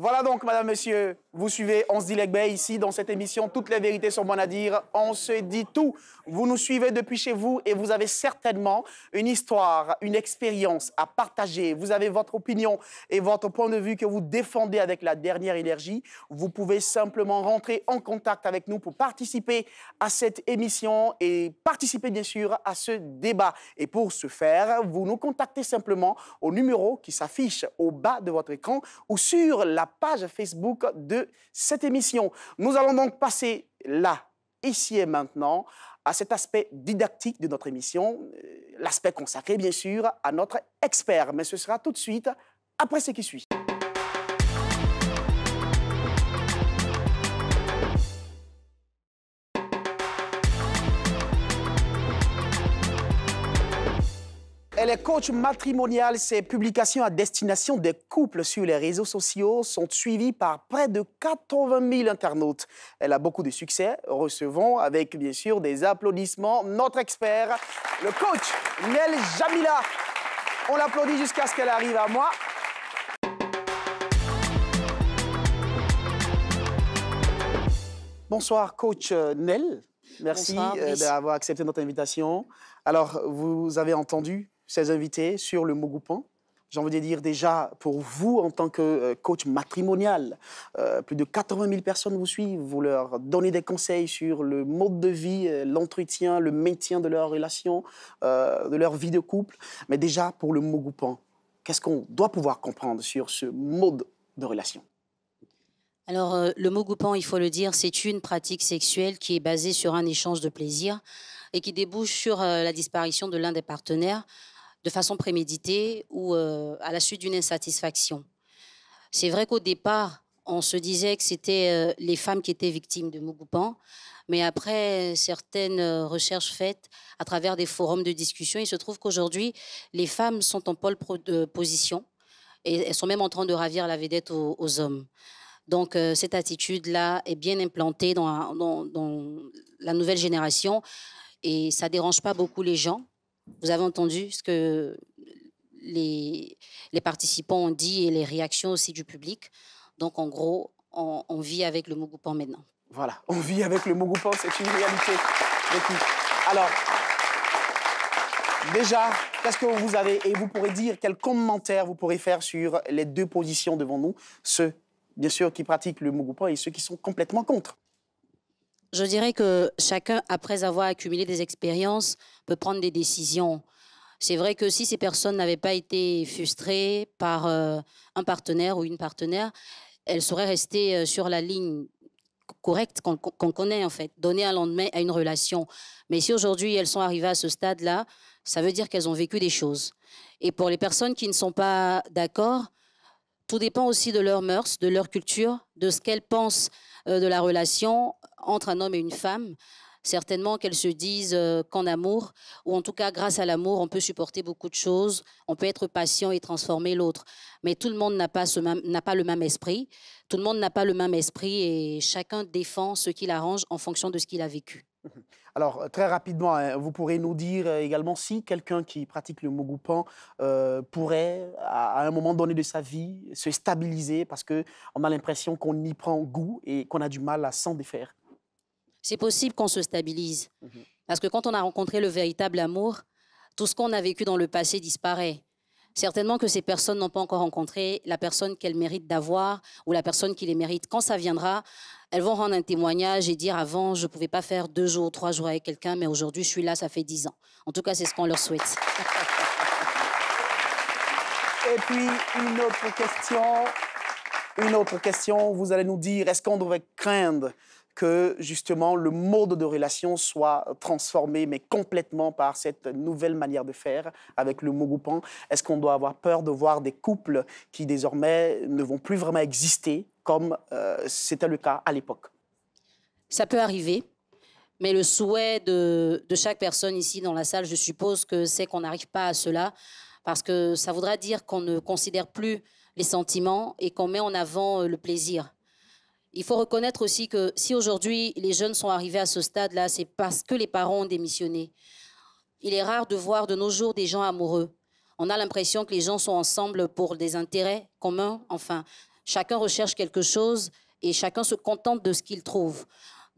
Voilà donc, madame, monsieur, vous suivez On se dit Legbay ici dans cette émission. Toutes les vérités sont bonnes à dire. On se dit tout. Vous nous suivez depuis chez vous et vous avez certainement une histoire, une expérience à partager. Vous avez votre opinion et votre point de vue que vous défendez avec la dernière énergie. Vous pouvez simplement rentrer en contact avec nous pour participer à cette émission et participer, bien sûr, à ce débat. Et pour ce faire, vous nous contactez simplement au numéro qui s'affiche au bas de votre écran ou sur la page Facebook de cette émission. Nous allons donc passer là, ici et maintenant, à cet aspect didactique de notre émission, euh, l'aspect consacré bien sûr à notre expert, mais ce sera tout de suite après ce qui suit. les coachs matrimoniales, ses publications à destination des couples sur les réseaux sociaux sont suivies par près de 80 000 internautes. Elle a beaucoup de succès. Recevons avec, bien sûr, des applaudissements notre expert, le coach Nel Jamila. On l'applaudit jusqu'à ce qu'elle arrive à moi. Bonsoir, coach Nel. Merci euh, d'avoir accepté notre invitation. Alors, vous avez entendu ses invités sur le mot goupant. j'ai envie de dire déjà, pour vous, en tant que euh, coach matrimonial, euh, plus de 80 000 personnes vous suivent, vous leur donnez des conseils sur le mode de vie, euh, l'entretien, le maintien de leur relation, de leur vie de couple. Mais déjà, pour le mot goupant, qu'est-ce qu'on doit pouvoir comprendre sur ce mode de relation Alors, le mot goupant, il faut le dire, c'est une pratique sexuelle qui est basée sur un échange de plaisir et qui débouche sur la disparition de l'un des partenaires de façon préméditée ou euh, à la suite d'une insatisfaction. C'est vrai qu'au départ, on se disait que c'était euh, les femmes qui étaient victimes de Mugupan, mais après certaines euh, recherches faites à travers des forums de discussion, il se trouve qu'aujourd'hui, les femmes sont en pôle de position et elles sont même en train de ravir la vedette aux, hommes. Donc cette attitude-là est bien implantée dans, dans, dans, la nouvelle génération et ça dérange pas beaucoup les gens. Vous avez entendu ce que les, participants ont dit et les réactions aussi du public. Donc, en gros, on, vit avec le Mogoupan maintenant. Voilà, on vit avec le Mogoupan, c'est une réalité. Alors, déjà, qu'est-ce que vous avez Et vous pourrez dire quels commentaires vous pourrez faire sur les deux positions devant nous, ceux, bien sûr, qui pratiquent le Mogoupan et ceux qui sont complètement contre je dirais que chacun, après avoir accumulé des expériences, peut prendre des décisions. C'est vrai que si ces personnes n'avaient pas été frustrées par euh, un partenaire ou une partenaire, elles seraient restées euh, sur la ligne correcte qu'on connaît en fait, donner un lendemain à une relation. Mais si aujourd'hui elles sont arrivées à ce stade-là, ça veut dire qu'elles ont vécu des choses. Et pour les personnes qui ne sont pas d'accord, tout dépend aussi de leurs mœurs, de leur culture, de ce qu'elles pensent euh, de la relation entre un homme et une femme certainement qu'elles se disent euh, qu'en amour, ou en tout cas grâce à l'amour, on peut supporter beaucoup de choses, on peut être patient et transformer l'autre. Mais tout le monde n'a pas, n'a pas le même esprit, tout le monde n'a pas le même esprit et chacun défend ce qu'il arrange en fonction de ce qu'il a vécu. Alors, euh, très rapidement, hein, vous pourrez nous dire euh, également si quelqu'un qui pratique le mot euh, pourrait, à, un moment donné de sa vie, se stabiliser parce qu'on a l'impression qu'on y prend goût et qu'on a du mal à s'en défaire. C'est possible qu'on se stabilise. Mhm. Parce que quand on a rencontré le véritable amour, tout ce qu'on a vécu dans le passé disparaît. Certainement que ces personnes n'ont pas encore rencontré la personne qu'elles méritent d'avoir ou la personne qui les mérite. Quand ça viendra, elles vont rendre un témoignage et dire avant, je ne pouvais pas faire deux jours, trois jours avec quelqu'un, mais aujourd'hui, je suis là, ça fait dix ans. En tout cas, c'est ce qu'on leur souhaite. Et puis, une autre question. Une autre question, vous allez nous dire, est-ce qu'on devrait craindre que justement le mode de relation soit transformé, mais complètement par cette nouvelle manière de faire avec le Mogoupan Est-ce qu'on doit avoir peur de voir des couples qui désormais ne vont plus vraiment exister comme euh, c'était le cas à l'époque Ça peut arriver. Mais le souhait de, de, chaque personne ici dans la salle, je suppose que c'est qu'on n'arrive pas à cela, parce que ça voudra dire qu'on ne considère plus les sentiments et qu'on met en avant euh, le plaisir. Il faut reconnaître aussi que si aujourd'hui les jeunes sont arrivés à ce stade-là, c'est parce que les parents ont démissionné. Il est rare de voir de nos jours des gens amoureux. On a l'impression que les gens sont ensemble pour des intérêts communs. Enfin, chacun recherche quelque chose et chacun se contente de ce qu'il trouve.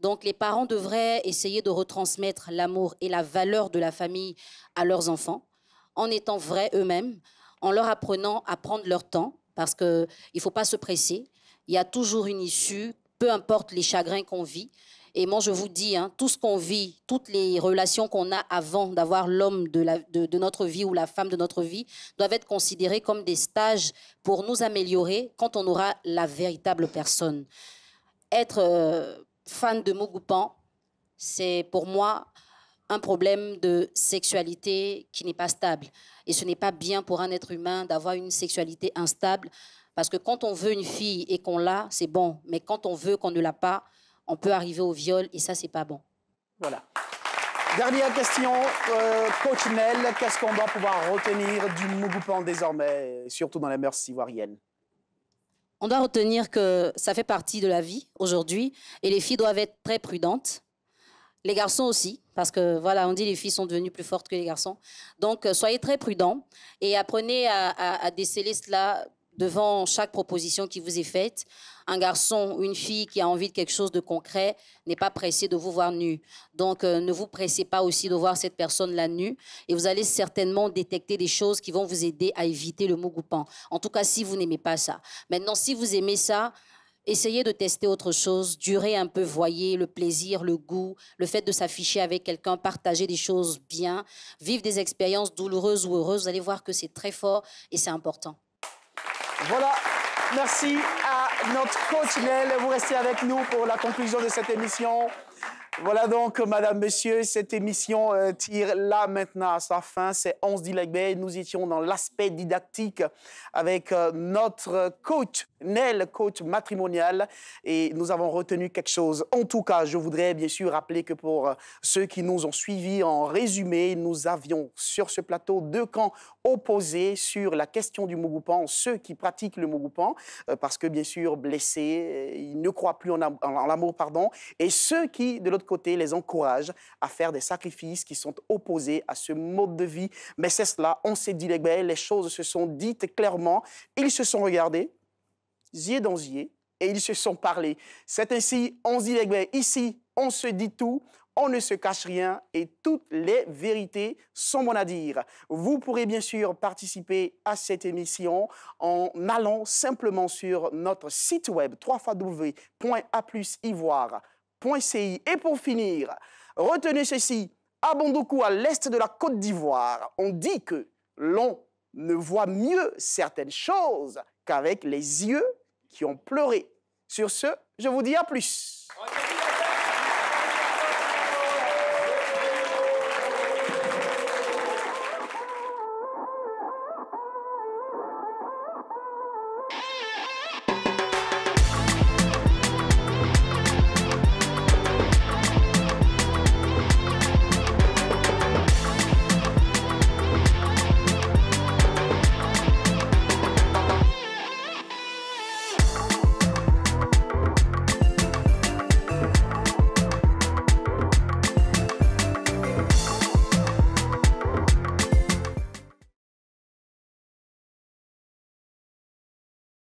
Donc les parents devraient essayer de retransmettre l'amour et la valeur de la famille à leurs enfants en étant vrais eux-mêmes, en leur apprenant à prendre leur temps parce qu'il ne faut pas se presser il y a toujours une issue, peu importe les chagrins qu'on vit. Et moi, je vous dis, hein, tout ce qu'on vit, toutes les relations qu'on a avant d'avoir l'homme de, notre vie ou la femme de notre vie, doivent être considérées comme des stages pour nous améliorer quand on aura la véritable personne. Être euh, fan de Mougoupan, c'est pour moi un problème de sexualité qui n'est pas stable. Et ce n'est pas bien pour un être humain d'avoir une sexualité instable. Parce que quand on veut une fille et qu'on l'a, c'est bon. Mais quand on veut qu'on ne l'a pas, on peut arriver au viol et ça, c'est pas bon. Voilà. Dernière question, euh, coach Nel, qu'est-ce qu'on doit pouvoir retenir du Mouboupan désormais, surtout dans la mœurs ivoirienne On doit retenir que ça fait partie de la vie aujourd'hui et les filles doivent être très prudentes. Les garçons aussi, parce que voilà, on dit les filles sont devenues plus fortes que les garçons. Donc euh, soyez très prudents et apprenez à, à, à déceler cela devant chaque proposition qui vous est faite. Un garçon ou une fille qui a envie de quelque chose de concret n'est pas pressé de vous voir nu. Donc, euh, ne vous pressez pas aussi de voir cette personne-là nue. Et vous allez certainement détecter des choses qui vont vous aider à éviter le mot goupant. En tout cas, si vous n'aimez pas ça. Maintenant, si vous aimez ça, essayez de tester autre chose, durez un peu, voyez le plaisir, le goût, le fait de s'afficher avec quelqu'un, partager des choses bien, vivre des expériences douloureuses ou heureuses. Vous allez voir que c'est très fort et c'est important. Voilà. Merci à notre coach Nel. Vous restez avec nous pour la conclusion de cette émission. Voilà donc, madame, monsieur, cette émission euh, tire là maintenant à sa fin. C'est 11 d'Ile-et-Belle. Nous étions dans l'aspect didactique avec euh, notre coach, Nel, coach matrimonial. Et nous avons retenu quelque chose. En tout cas, je voudrais bien sûr rappeler que pour euh, ceux qui nous ont suivis, en résumé, nous avions sur ce plateau deux camps opposés sur la question du Mogoupan, ceux qui pratiquent le Mogoupan, parce que bien sûr, blessés, ils ne croient plus en l'amour, pardon, et ceux qui de l'autre côté, les encourage à faire des sacrifices qui sont opposés à ce mode de vie. Mais c'est cela, on s'est dit les belles, les choses se sont dites clairement, ils se sont regardés, yeux dans yeux, et ils se sont parlé. C'est ainsi, on se dit les belles, ici, on se dit tout, on ne se cache rien et toutes les vérités sont bonnes à dire. Vous pourrez bien sûr participer à cette émission en allant simplement sur notre site web www.aplusivoire.com. Et pour finir, retenez ceci. À Bondoukou, à l'est de la Côte d'Ivoire, on dit que l'on ne voit mieux certaines choses qu'avec les yeux qui ont pleuré. Sur ce, je vous dis à plus.